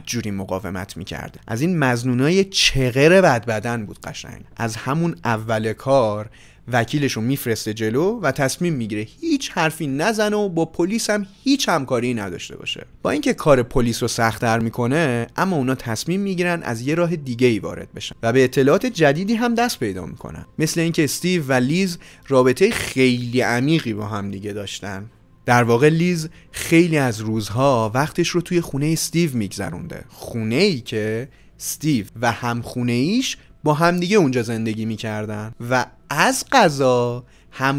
جوری مقاومت میکرد از این مزنونای چغر بد بدن بود قشنگ از همون اول کار وکیلش رو میفرسته جلو و تصمیم میگیره هیچ حرفی نزنه و با پلیس هم هیچ همکاری نداشته باشه با اینکه کار پلیس رو سختتر میکنه اما اونا تصمیم میگیرن از یه راه دیگه ای وارد بشن و به اطلاعات جدیدی هم دست پیدا میکنن مثل اینکه استیو و لیز رابطه خیلی عمیقی با هم دیگه داشتن در واقع لیز خیلی از روزها وقتش رو توی خونه استیو میگذرونده خونه ای که استیو و همخونه ایش با همدیگه اونجا زندگی میکردن و از قضا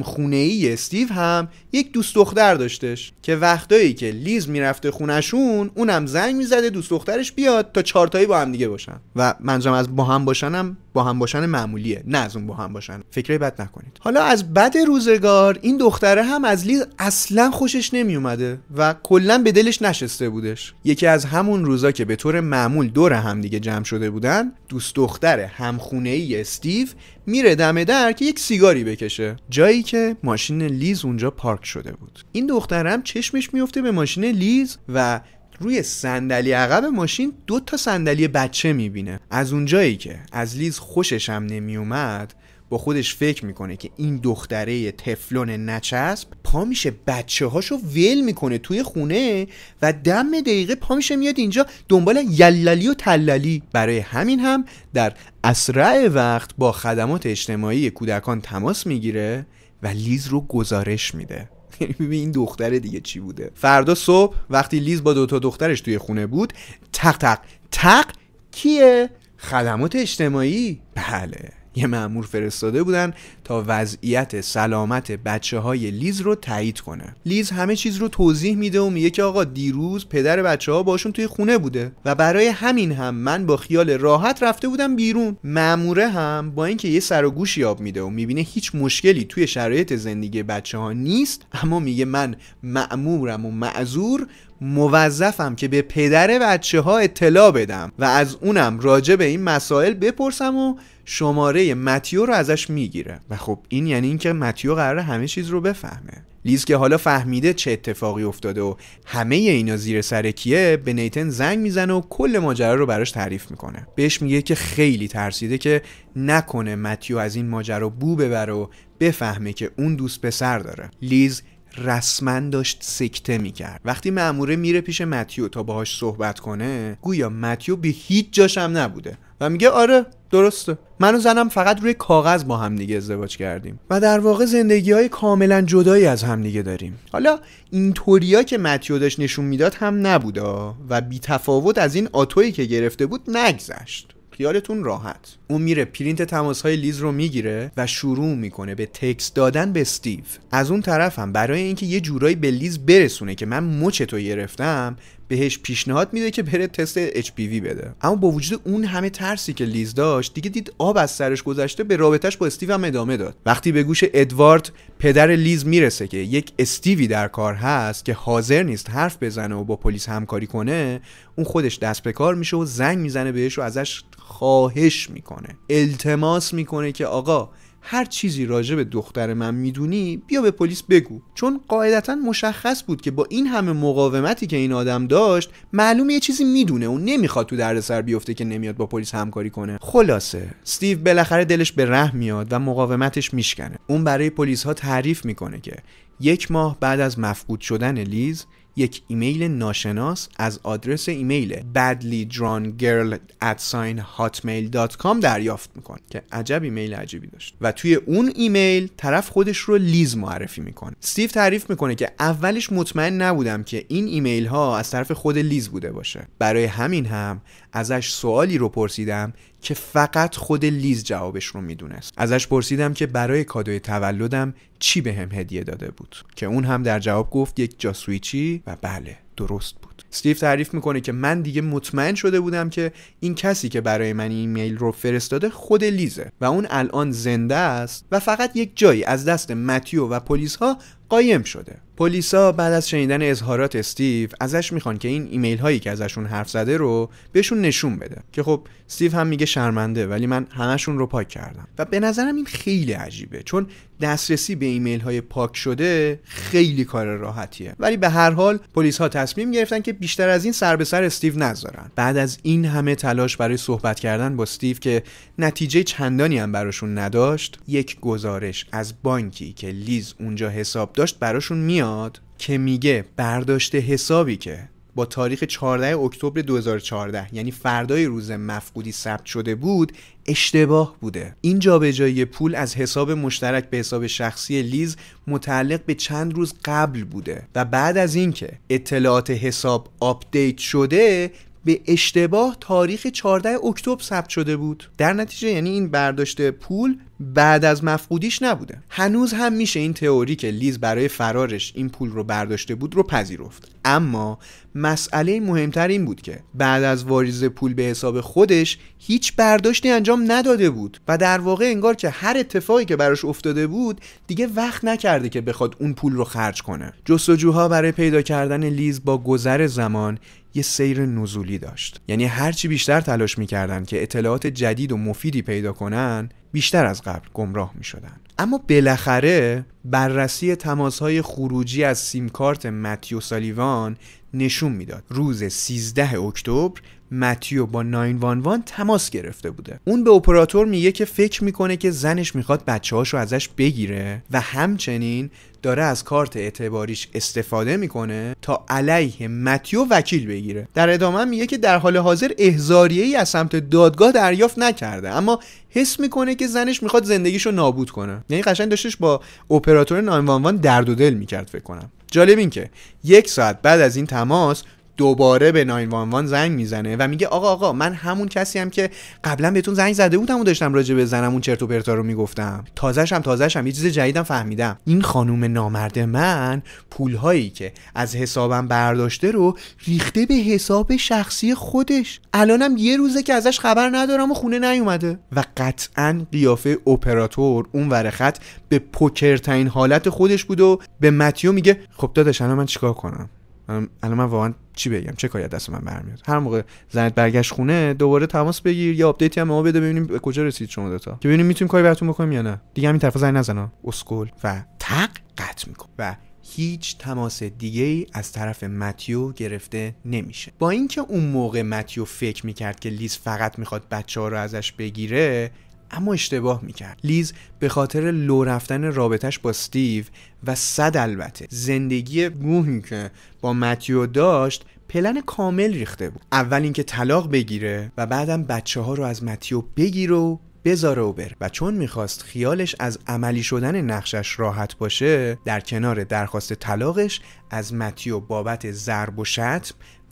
خونه ای استیو هم یک دوست دختر داشتش که وقتایی که لیز میرفته خونشون اونم زنگ میزده دوست دخترش بیاد تا چارتایی با هم دیگه باشن و منظورم از با هم باشنم با هم باشن معمولیه نه از اون با هم باشن فکری بد نکنید حالا از بد روزگار این دختره هم از لیز اصلا خوشش نمی اومده و کلا به دلش نشسته بودش یکی از همون روزا که به طور معمول دور هم دیگه جمع شده بودن دوست دختر همخونه ای استیو میره دم در که یک سیگاری بکشه جایی که ماشین لیز اونجا پارک شده بود این دخترم چشمش میفته به ماشین لیز و روی صندلی عقب ماشین دو تا صندلی بچه میبینه از اونجایی که از لیز خوشش هم نمیومد با خودش فکر میکنه که این دختره تفلون نچسب پا میشه بچه هاشو ول میکنه توی خونه و دم دقیقه پا میشه میاد اینجا دنبال یللی و تللی برای همین هم در اسرع وقت با خدمات اجتماعی کودکان تماس میگیره و لیز رو گزارش میده یعنی این دختره دیگه چی بوده فردا صبح وقتی لیز با دوتا دخترش توی خونه بود تق تق تق کیه خدمات اجتماعی بله یه مأمور فرستاده بودن تا وضعیت سلامت بچه های لیز رو تایید کنه لیز همه چیز رو توضیح میده و میگه که آقا دیروز پدر بچه ها باشون توی خونه بوده و برای همین هم من با خیال راحت رفته بودم بیرون معموره هم با اینکه یه سر و گوش یاب میده و میبینه هیچ مشکلی توی شرایط زندگی بچه ها نیست اما میگه من معمورم و معذور موظفم که به پدر بچه ها اطلاع بدم و از اونم راجع به این مسائل بپرسم و شماره متیو رو ازش میگیره و خب این یعنی اینکه متیو قرار همه چیز رو بفهمه لیز که حالا فهمیده چه اتفاقی افتاده و همه اینا زیر سر کیه به نیتن زنگ میزنه و کل ماجرا رو براش تعریف میکنه بهش میگه که خیلی ترسیده که نکنه متیو از این ماجرا بو ببره و بفهمه که اون دوست پسر داره لیز رسما داشت سکته میکرد وقتی معموره میره پیش متیو تا باهاش صحبت کنه گویا متیو به هیچ جاشم نبوده و میگه آره درسته من و زنم فقط روی کاغذ با هم دیگه ازدواج کردیم و در واقع زندگی های کاملا جدایی از هم دیگه داریم حالا این اینطوریا که متیو داشت نشون میداد هم نبودا و بی تفاوت از این آتویی که گرفته بود نگذشت خیالتون راحت اون میره پرینت تماس های لیز رو میگیره و شروع میکنه به تکس دادن به استیو از اون طرفم برای اینکه یه جورایی به لیز برسونه که من مچ تو گرفتم بهش پیشنهاد میده که بره تست HPV بده اما با وجود اون همه ترسی که لیز داشت دیگه دید آب از سرش گذشته به رابطش با استیو هم ادامه داد وقتی به گوش ادوارد پدر لیز میرسه که یک استیوی در کار هست که حاضر نیست حرف بزنه و با پلیس همکاری کنه اون خودش دست به کار میشه و زنگ میزنه بهش و ازش خواهش میکنه التماس میکنه که آقا هر چیزی راجع به دختر من میدونی بیا به پلیس بگو چون قاعدتا مشخص بود که با این همه مقاومتی که این آدم داشت معلوم یه چیزی میدونه اون نمیخواد تو دردسر بیفته که نمیاد با پلیس همکاری کنه خلاصه استیو بالاخره دلش به رحم میاد و مقاومتش میشکنه اون برای پلیس ها تعریف میکنه که یک ماه بعد از مفقود شدن لیز یک ایمیل ناشناس از آدرس ایمیل badlydrawngirl@hotmail.com دریافت میکنه که عجب ایمیل عجیبی داشت و توی اون ایمیل طرف خودش رو لیز معرفی میکنه استیو تعریف میکنه که اولش مطمئن نبودم که این ایمیل ها از طرف خود لیز بوده باشه برای همین هم ازش سوالی رو پرسیدم که فقط خود لیز جوابش رو میدونست ازش پرسیدم که برای کادوی تولدم چی به هم هدیه داده بود که اون هم در جواب گفت یک جاسویچی و بله درست بود استیو تعریف میکنه که من دیگه مطمئن شده بودم که این کسی که برای من ایمیل رو فرستاده خود لیزه و اون الان زنده است و فقط یک جایی از دست متیو و پلیس ها قایم شده پلیسا بعد از شنیدن اظهارات استیو ازش میخوان که این ایمیل هایی که ازشون حرف زده رو بهشون نشون بده که خب استیو هم میگه شرمنده ولی من همشون رو پاک کردم و به نظرم این خیلی عجیبه چون دسترسی به ایمیل های پاک شده خیلی کار راحتیه ولی به هر حال پلیس ها تصمیم گرفتن که بیشتر از این سر به سر استیو نذارن بعد از این همه تلاش برای صحبت کردن با استیو که نتیجه چندانی هم براشون نداشت یک گزارش از بانکی که لیز اونجا حساب براشون میاد که میگه برداشت حسابی که با تاریخ 14 اکتبر 2014 یعنی فردای روز مفقودی ثبت شده بود اشتباه بوده این جابجایی پول از حساب مشترک به حساب شخصی لیز متعلق به چند روز قبل بوده و بعد از اینکه اطلاعات حساب آپدیت شده به اشتباه تاریخ 14 اکتبر ثبت شده بود در نتیجه یعنی این برداشت پول بعد از مفقودیش نبوده هنوز هم میشه این تئوری که لیز برای فرارش این پول رو برداشته بود رو پذیرفت اما مسئله مهمتر این بود که بعد از واریز پول به حساب خودش هیچ برداشتی انجام نداده بود و در واقع انگار که هر اتفاقی که براش افتاده بود دیگه وقت نکرده که بخواد اون پول رو خرج کنه جستجوها برای پیدا کردن لیز با گذر زمان یه سیر نزولی داشت یعنی هرچی بیشتر تلاش میکردن که اطلاعات جدید و مفیدی پیدا کنن بیشتر از قبل گمراه می شدن. اما بالاخره بررسی های خروجی از سیمکارت متیو سالیوان نشون میداد روز 13 اکتبر متیو با 911 تماس گرفته بوده اون به اپراتور میگه که فکر میکنه که زنش میخواد بچه هاشو ازش بگیره و همچنین داره از کارت اعتباریش استفاده میکنه تا علیه متیو وکیل بگیره در ادامه میگه که در حال حاضر احزاریه ای از سمت دادگاه دریافت نکرده اما حس میکنه که زنش میخواد زندگیشو نابود کنه یعنی قشنگ داشتش با اپراتور 911 درد و دل میکرد فکر کنم جالب این که یک ساعت بعد از این تماس دوباره به 911 زنگ میزنه و میگه آقا آقا من همون کسی هم که قبلا بهتون زنگ زده بودم و داشتم راجع به زنم اون چرت و پرتا رو میگفتم تازهشم تازهشم یه چیز جدیدم فهمیدم این خانم نامرد من پولهایی که از حسابم برداشته رو ریخته به حساب شخصی خودش الانم یه روزه که ازش خبر ندارم و خونه نیومده و قطعا قیافه اپراتور اون ور خط به پوکرترین حالت خودش بود و به متیو میگه خب داداش الان من چیکار کنم الان من واقعا چی بگم چه کاری دست من برمیاد هر موقع زنت برگشت خونه دوباره تماس بگیر یا آپدیتی هم ما بده ببینیم به کجا رسید شما دوتا که ببینیم میتونیم کاری براتون بکنیم یا نه دیگه همین طرف زنگ نزنم اسکول و تق قطع میکن و هیچ تماس دیگه ای از طرف متیو گرفته نمیشه با اینکه اون موقع متیو فکر میکرد که لیز فقط میخواد بچه ها رو ازش بگیره اما اشتباه میکرد لیز به خاطر لو رفتن رابطش با ستیو و صد البته زندگی گوهی که با متیو داشت پلن کامل ریخته بود اول اینکه طلاق بگیره و بعدم بچه ها رو از متیو بگیره و بذاره و بره و چون میخواست خیالش از عملی شدن نقشش راحت باشه در کنار درخواست طلاقش از متیو بابت ضرب و شتم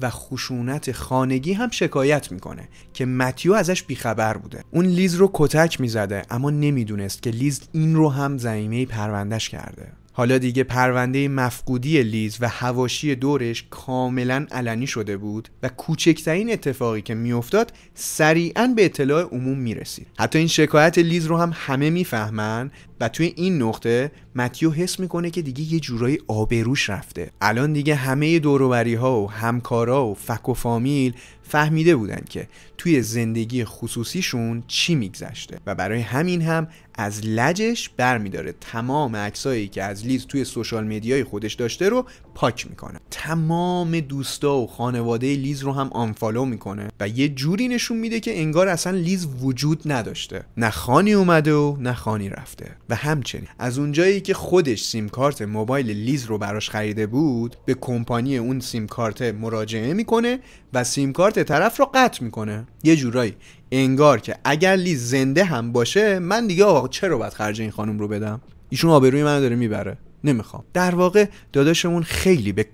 و خشونت خانگی هم شکایت میکنه که متیو ازش بیخبر بوده اون لیز رو کتک میزده اما نمیدونست که لیز این رو هم زمینه پروندهش کرده حالا دیگه پرونده مفقودی لیز و هواشی دورش کاملا علنی شده بود و کوچکترین اتفاقی که میافتاد سریعا به اطلاع عموم میرسید حتی این شکایت لیز رو هم همه میفهمن و توی این نقطه متیو حس میکنه که دیگه یه جورایی آبروش رفته الان دیگه همه دوروبری ها و همکارا و فک و فامیل فهمیده بودن که توی زندگی خصوصیشون چی میگذشته و برای همین هم از لجش برمیداره تمام عکسایی که از لیز توی سوشال میدیای خودش داشته رو پاک میکنه تمام دوستا و خانواده لیز رو هم آنفالو میکنه و یه جوری نشون میده که انگار اصلا لیز وجود نداشته نه خانی اومده و نه خانی رفته و همچنین از اونجایی که خودش سیمکارت موبایل لیز رو براش خریده بود به کمپانی اون سیم کارت مراجعه میکنه و سیم کارت طرف رو قطع میکنه یه جورایی انگار که اگر لیز زنده هم باشه من دیگه آقا چرا باید خرج این خانم رو بدم ایشون آبروی من داره میبره نمیخوام در واقع داداشمون خیلی به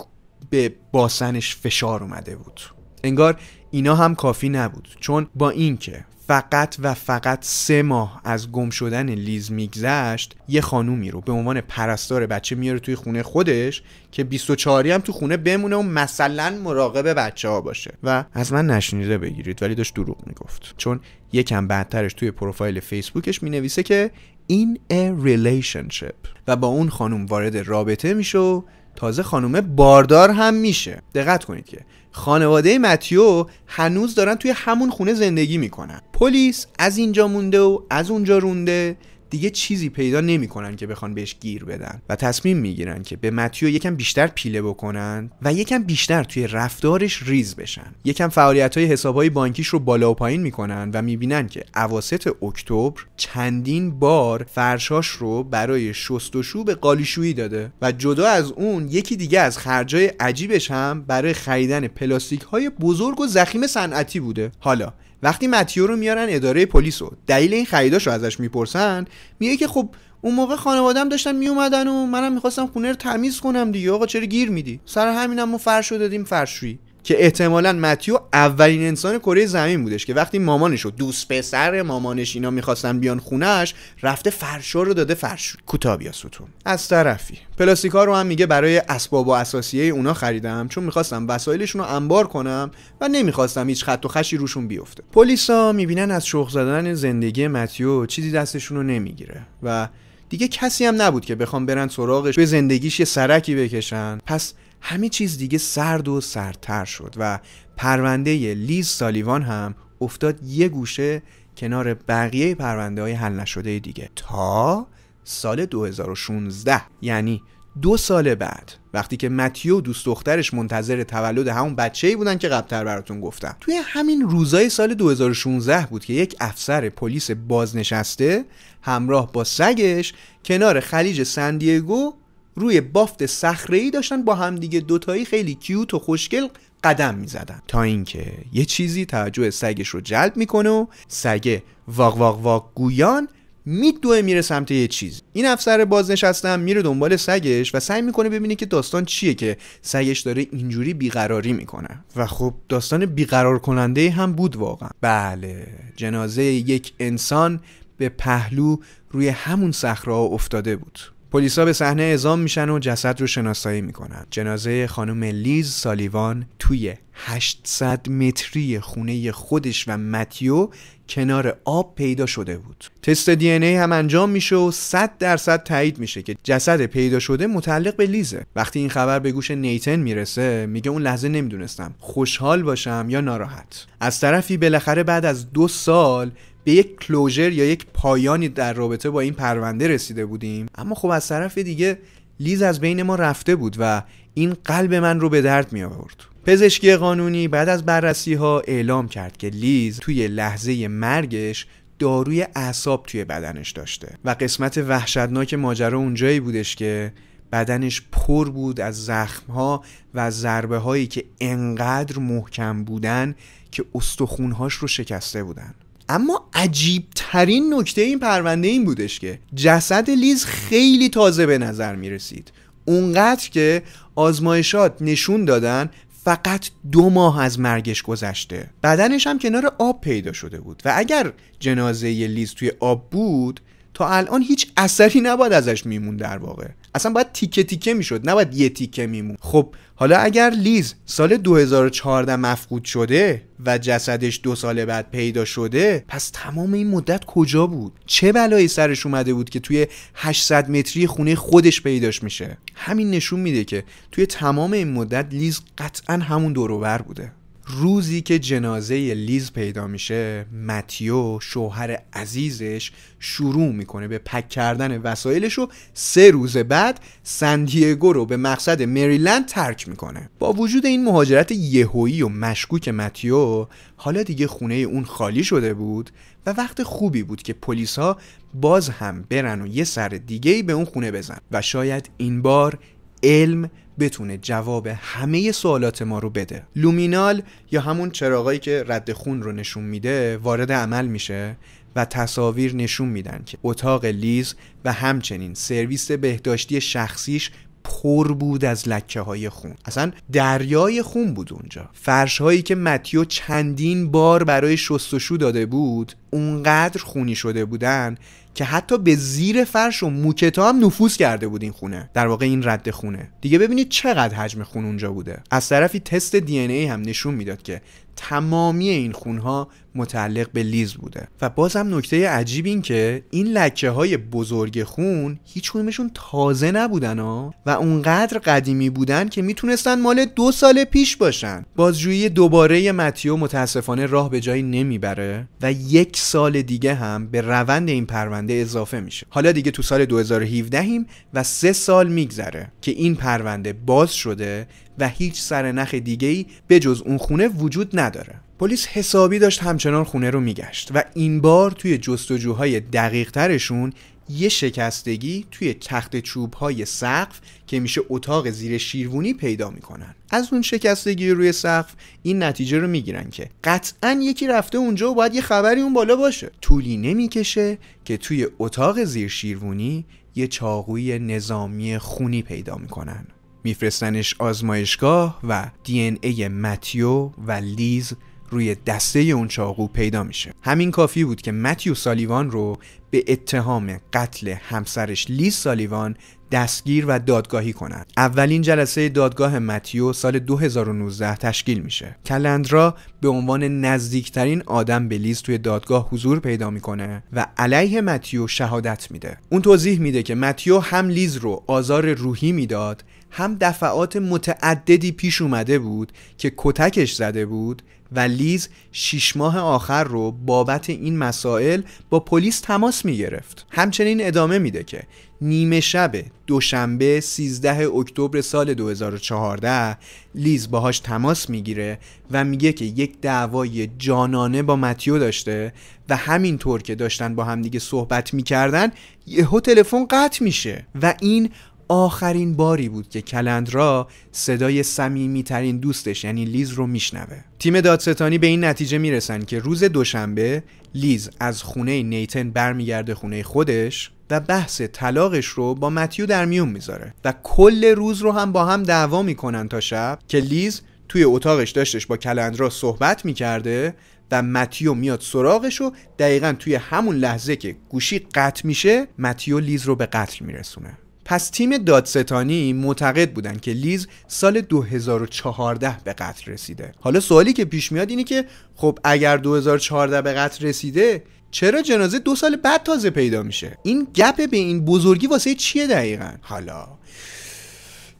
به باسنش فشار اومده بود انگار اینا هم کافی نبود چون با اینکه فقط و فقط سه ماه از گم شدن لیز میگذشت یه خانومی رو به عنوان پرستار بچه میاره توی خونه خودش که 24 هم تو خونه بمونه و مثلا مراقب بچه ها باشه و از من نشنیده بگیرید ولی داشت دروغ میگفت چون یکم بعدترش توی پروفایل فیسبوکش مینویسه که این a relationship و با اون خانوم وارد رابطه میشه و تازه خانومه باردار هم میشه دقت کنید که خانواده متیو هنوز دارن توی همون خونه زندگی میکنن پلیس از اینجا مونده و از اونجا رونده دیگه چیزی پیدا نمیکنن که بخوان بهش گیر بدن و تصمیم میگیرن که به متیو یکم بیشتر پیله بکنن و یکم بیشتر توی رفتارش ریز بشن یکم فعالیت های حساب های بانکیش رو بالا و پایین میکنن و میبینن که اواسط اکتبر چندین بار فرشاش رو برای شستشو به قالیشویی داده و جدا از اون یکی دیگه از خرجای عجیبش هم برای خریدن پلاستیک های بزرگ و زخیم صنعتی بوده حالا وقتی متیو رو میارن اداره پلیس و دلیل این خریداش رو ازش میپرسن میگه که خب اون موقع خانوادم داشتن میومدن و منم میخواستم خونه رو تمیز کنم دیگه آقا چرا گیر میدی سر همینم هم ما فرش رو دادیم فرشویی که احتمالا متیو اولین انسان کره زمین بودش که وقتی مامانش رو دوست پسر مامانش اینا میخواستن بیان خونهش رفته فرشا رو داده فرش کتابی یا ستون از طرفی پلاستیکا رو هم میگه برای اسباب و اساسیه اونا خریدم چون میخواستم وسایلشون رو انبار کنم و نمیخواستم هیچ خط و خشی روشون بیفته پلیسا میبینن از شخ زدن زندگی متیو چیزی دستشون رو نمیگیره و دیگه کسی هم نبود که بخوام برن سراغش به زندگیش یه سرکی بکشن پس همه چیز دیگه سرد و سردتر شد و پرونده لیز سالیوان هم افتاد یه گوشه کنار بقیه پرونده های حل نشده دیگه تا سال 2016 یعنی دو سال بعد وقتی که متیو دوست دخترش منتظر تولد همون بچه‌ای بودن که قبلتر براتون گفتم توی همین روزای سال 2016 بود که یک افسر پلیس بازنشسته همراه با سگش کنار خلیج سندیگو روی بافت ای داشتن با همدیگه دوتایی خیلی کیوت و خوشگل قدم میزدن تا اینکه یه چیزی توجه سگش رو جلب میکنه و سگ واق واق واق گویان میدوه میره سمت یه چیز این افسر بازنشستم میره دنبال سگش و سعی میکنه ببینه که داستان چیه که سگش داره اینجوری بیقراری میکنه و خب داستان بیقرار کننده هم بود واقعا بله جنازه یک انسان به پهلو روی همون صخره افتاده بود پلیسا به صحنه اعزام میشن و جسد رو شناسایی میکنن جنازه خانم لیز سالیوان توی 800 متری خونه خودش و متیو کنار آب پیدا شده بود تست دی ای هم انجام میشه و 100 درصد تایید میشه که جسد پیدا شده متعلق به لیزه وقتی این خبر به گوش نیتن میرسه میگه اون لحظه نمیدونستم خوشحال باشم یا ناراحت از طرفی بالاخره بعد از دو سال به یک کلوژر یا یک پایانی در رابطه با این پرونده رسیده بودیم اما خب از طرف دیگه لیز از بین ما رفته بود و این قلب من رو به درد می آورد پزشکی قانونی بعد از بررسی ها اعلام کرد که لیز توی لحظه مرگش داروی اعصاب توی بدنش داشته و قسمت وحشتناک ماجرا اونجایی بودش که بدنش پر بود از ها و ضربه هایی که انقدر محکم بودن که استخونهاش رو شکسته بودن اما عجیب ترین نکته این پرونده این بودش که جسد لیز خیلی تازه به نظر می رسید اونقدر که آزمایشات نشون دادن فقط دو ماه از مرگش گذشته بدنش هم کنار آب پیدا شده بود و اگر جنازه لیز توی آب بود تا الان هیچ اثری نباد ازش میمون در واقع اصلا باید تیکه تیکه میشد نه باید یه تیکه میمون خب حالا اگر لیز سال 2014 مفقود شده و جسدش دو سال بعد پیدا شده پس تمام این مدت کجا بود چه بلایی سرش اومده بود که توی 800 متری خونه خودش پیداش میشه همین نشون میده که توی تمام این مدت لیز قطعا همون دوروبر بوده روزی که جنازه لیز پیدا میشه متیو شوهر عزیزش شروع میکنه به پک کردن وسایلش و سه روز بعد سندیگو رو به مقصد مریلند ترک میکنه با وجود این مهاجرت یهویی و مشکوک متیو حالا دیگه خونه اون خالی شده بود و وقت خوبی بود که پلیس ها باز هم برن و یه سر دیگه به اون خونه بزن و شاید این بار علم بتونه جواب همه سوالات ما رو بده لومینال یا همون چراغایی که رد خون رو نشون میده وارد عمل میشه و تصاویر نشون میدن که اتاق لیز و همچنین سرویس بهداشتی شخصیش پر بود از لکه های خون اصلا دریای خون بود اونجا فرش هایی که متیو چندین بار برای شستشو داده بود اونقدر خونی شده بودن که حتی به زیر فرش و موکتا هم نفوذ کرده بود این خونه در واقع این رد خونه دیگه ببینید چقدر حجم خون اونجا بوده از طرفی تست دی ای هم نشون میداد که تمامی این خونها متعلق به لیز بوده و بازم نکته عجیب این که این لکه های بزرگ خون هیچ کدومشون تازه نبودن ها و اونقدر قدیمی بودن که میتونستن مال دو سال پیش باشن بازجویی دوباره متیو متاسفانه راه به جایی نمیبره و یک سال دیگه هم به روند این پرونده اضافه میشه حالا دیگه تو سال 2017 ایم و سه سال میگذره که این پرونده باز شده و هیچ سرنخ دیگه ای جز اون خونه وجود نداره پلیس حسابی داشت همچنان خونه رو میگشت و این بار توی جستجوهای دقیق ترشون یه شکستگی توی تخت چوب های سقف که میشه اتاق زیر شیروانی پیدا میکنن از اون شکستگی روی سقف این نتیجه رو میگیرن که قطعا یکی رفته اونجا و باید یه خبری اون بالا باشه طولی نمیکشه که توی اتاق زیر شیروانی یه چاقوی نظامی خونی پیدا میکنن میفرستنش آزمایشگاه و دی ای متیو و لیز روی دسته اون چاقو پیدا میشه همین کافی بود که متیو سالیوان رو به اتهام قتل همسرش لیز سالیوان دستگیر و دادگاهی کنند. اولین جلسه دادگاه متیو سال 2019 تشکیل میشه. کلندرا به عنوان نزدیکترین آدم به لیز توی دادگاه حضور پیدا میکنه و علیه متیو شهادت میده. اون توضیح میده که متیو هم لیز رو آزار روحی میداد هم دفعات متعددی پیش اومده بود که کتکش زده بود و لیز شیش ماه آخر رو بابت این مسائل با پلیس تماس می گرفت همچنین ادامه میده که نیمه شب دوشنبه 13 اکتبر سال 2014 لیز باهاش تماس میگیره و میگه که یک دعوای جانانه با متیو داشته و همینطور که داشتن با همدیگه صحبت میکردن یهو تلفن قطع میشه و این آخرین باری بود که کلندرا صدای صمیمیترین دوستش یعنی لیز رو میشنوه تیم دادستانی به این نتیجه میرسن که روز دوشنبه لیز از خونه نیتن برمیگرده خونه خودش و بحث طلاقش رو با متیو در میون میذاره و کل روز رو هم با هم دعوا میکنن تا شب که لیز توی اتاقش داشتش با کلندرا صحبت میکرده و متیو میاد سراغش و دقیقا توی همون لحظه که گوشی قطع میشه متیو لیز رو به قتل میرسونه پس تیم دادستانی معتقد بودن که لیز سال 2014 به قتل رسیده حالا سوالی که پیش میاد اینه که خب اگر 2014 به قتل رسیده چرا جنازه دو سال بعد تازه پیدا میشه این گپ به این بزرگی واسه چیه دقیقا حالا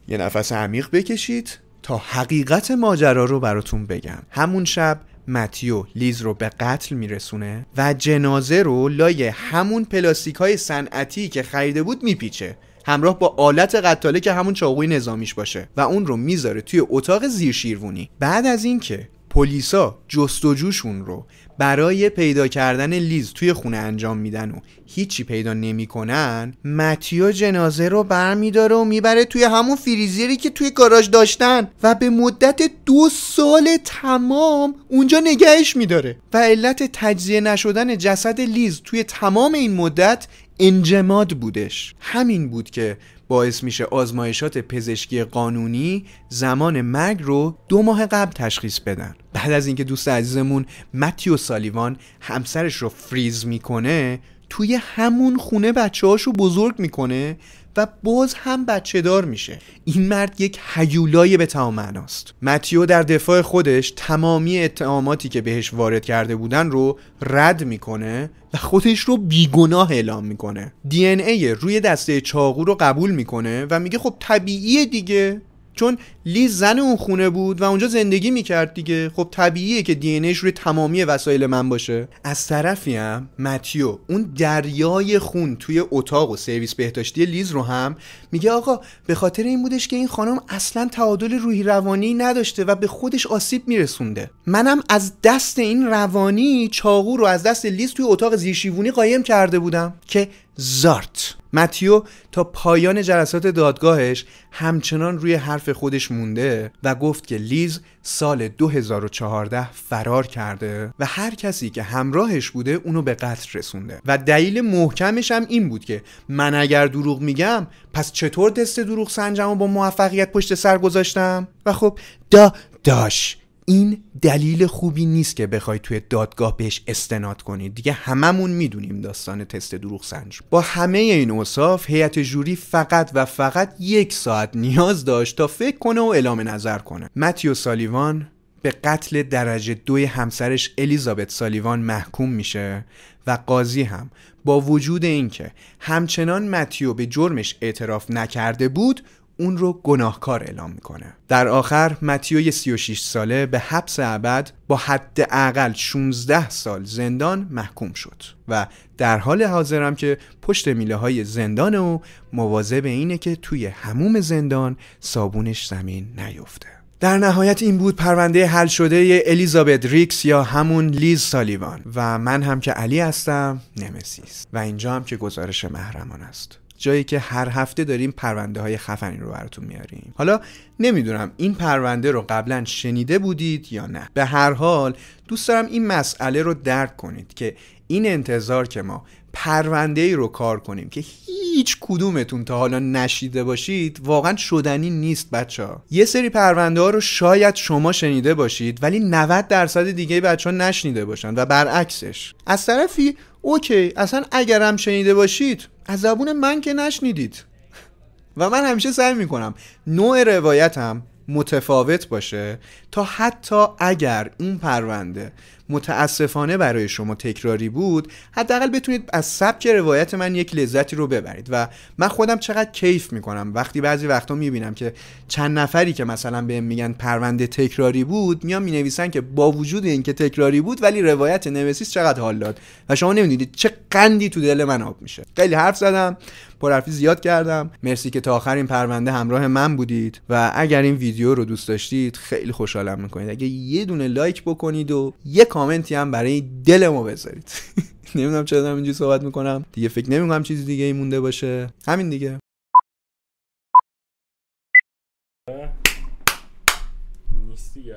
یه نفس عمیق بکشید تا حقیقت ماجرا رو براتون بگم همون شب متیو لیز رو به قتل میرسونه و جنازه رو لای همون پلاستیک های صنعتی که خریده بود میپیچه همراه با آلت قتاله که همون چاقوی نظامیش باشه و اون رو میذاره توی اتاق زیر شیروانی بعد از اینکه پلیسا جستجوشون رو برای پیدا کردن لیز توی خونه انجام میدن و هیچی پیدا نمیکنن متیو جنازه رو برمیداره و میبره توی همون فریزیری که توی گاراژ داشتن و به مدت دو سال تمام اونجا نگهش میداره و علت تجزیه نشدن جسد لیز توی تمام این مدت انجماد بودش همین بود که باعث میشه آزمایشات پزشکی قانونی زمان مرگ رو دو ماه قبل تشخیص بدن بعد از اینکه دوست عزیزمون متیو سالیوان همسرش رو فریز میکنه توی همون خونه بچه هاشو بزرگ میکنه و باز هم بچه دار میشه این مرد یک حیولای به تمام معناست متیو در دفاع خودش تمامی اتهاماتی که بهش وارد کرده بودن رو رد میکنه و خودش رو بیگناه اعلام میکنه دی ای روی دسته چاقو رو قبول میکنه و میگه خب طبیعی دیگه چون لیز زن اون خونه بود و اونجا زندگی میکرد دیگه خب طبیعیه که دی روی تمامی وسایل من باشه از طرفی هم متیو اون دریای خون توی اتاق و سرویس بهداشتی لیز رو هم میگه آقا به خاطر این بودش که این خانم اصلا تعادل روحی روانی نداشته و به خودش آسیب میرسونده منم از دست این روانی چاقو رو از دست لیز توی اتاق زیرشیوونی قایم کرده بودم که زارت متیو تا پایان جلسات دادگاهش همچنان روی حرف خودش مونده و گفت که لیز سال 2014 فرار کرده و هر کسی که همراهش بوده اونو به قتل رسونده و دلیل محکمش هم این بود که من اگر دروغ میگم پس چطور دست دروغ و با موفقیت پشت سر گذاشتم و خب دا داش این دلیل خوبی نیست که بخوای توی دادگاه بهش استناد کنید دیگه هممون میدونیم داستان تست دروغ سنج با همه این اوصاف هیئت جوری فقط و فقط یک ساعت نیاز داشت تا فکر کنه و اعلام نظر کنه متیو سالیوان به قتل درجه دوی همسرش الیزابت سالیوان محکوم میشه و قاضی هم با وجود اینکه همچنان متیو به جرمش اعتراف نکرده بود اون رو گناهکار اعلام میکنه در آخر متیوی 36 ساله به حبس ابد با حداقل 16 سال زندان محکوم شد و در حال حاضرم که پشت میله های زندان او مواظب اینه که توی هموم زندان صابونش زمین نیفته در نهایت این بود پرونده حل شده الیزابت ریکس یا همون لیز سالیوان و من هم که علی هستم نمسیس و اینجا هم که گزارش محرمان است جایی که هر هفته داریم پرونده های خفنی رو براتون میاریم حالا نمیدونم این پرونده رو قبلا شنیده بودید یا نه به هر حال دوست دارم این مسئله رو درک کنید که این انتظار که ما پرونده ای رو کار کنیم که هیچ کدومتون تا حالا نشیده باشید واقعا شدنی نیست بچه ها یه سری پرونده ها رو شاید شما شنیده باشید ولی 90 درصد دیگه بچه ها نشنیده باشن و برعکسش از طرفی اوکی اصلا هم شنیده باشید از زبون من که نشنیدید و من همیشه سعی میکنم نوع روایتم متفاوت باشه تا حتی اگر این پرونده متاسفانه برای شما تکراری بود حداقل بتونید از سبک روایت من یک لذتی رو ببرید و من خودم چقدر کیف میکنم وقتی بعضی وقتا میبینم که چند نفری که مثلا به میگن پرونده تکراری بود میان مینویسن که با وجود اینکه تکراری بود ولی روایت نمسیس چقدر حال داد و شما نمیدونید چه قندی تو دل من آب میشه خیلی حرف زدم پرحرفی زیاد کردم مرسی که تا آخر این پرونده همراه من بودید و اگر این ویدیو رو دوست داشتید خیلی خوشحالم میکنید اگه یه دونه لایک بکنید و یه کامنتی هم برای دل ما بذارید نمیدونم چرا دارم اینجوری صحبت میکنم دیگه فکر نمیکنم چیزی دیگه ای مونده باشه همین دیگه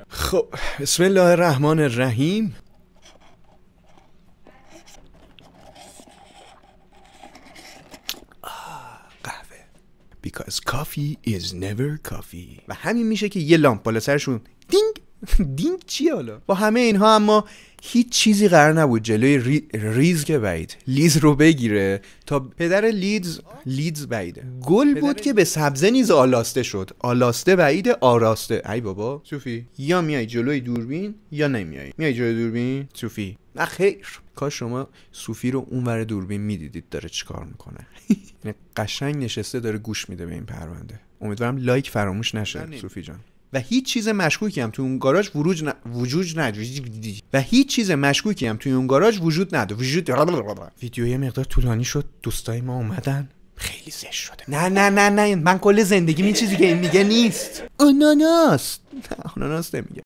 خب بسم الله الرحمن الرحیم because coffee is never coffee و همین میشه که یه لامپ بالا سرشون دینگ دین چی حالا با همه اینها اما هیچ چیزی قرار نبود جلوی ریز که بعید لیز رو بگیره تا پدر لیدز لیدز بعیده گل بود که به سبزه نیز آلاسته شد آلاسته بعید آراسته ای بابا صوفی یا میای جلوی دوربین یا نمیای میای جلوی دوربین صوفی نه خیر کاش شما صوفی رو اونور دوربین میدیدید داره چیکار میکنه یعنی قشنگ نشسته داره گوش میده به این پرونده امیدوارم لایک فراموش نشه صوفی جان و هیچ چیز مشکوکی هم توی اون گاراژ وجود ن... وجود و هیچ چیز مشکوکی هم توی اون گاراژ وجود نداره وجود ویدیو یه مقدار طولانی شد دوستای ما اومدن خیلی زشت شده نه نه نه نه من کل زندگی این چیزی که این میگه نیست آناناس نه آناناس نمیگه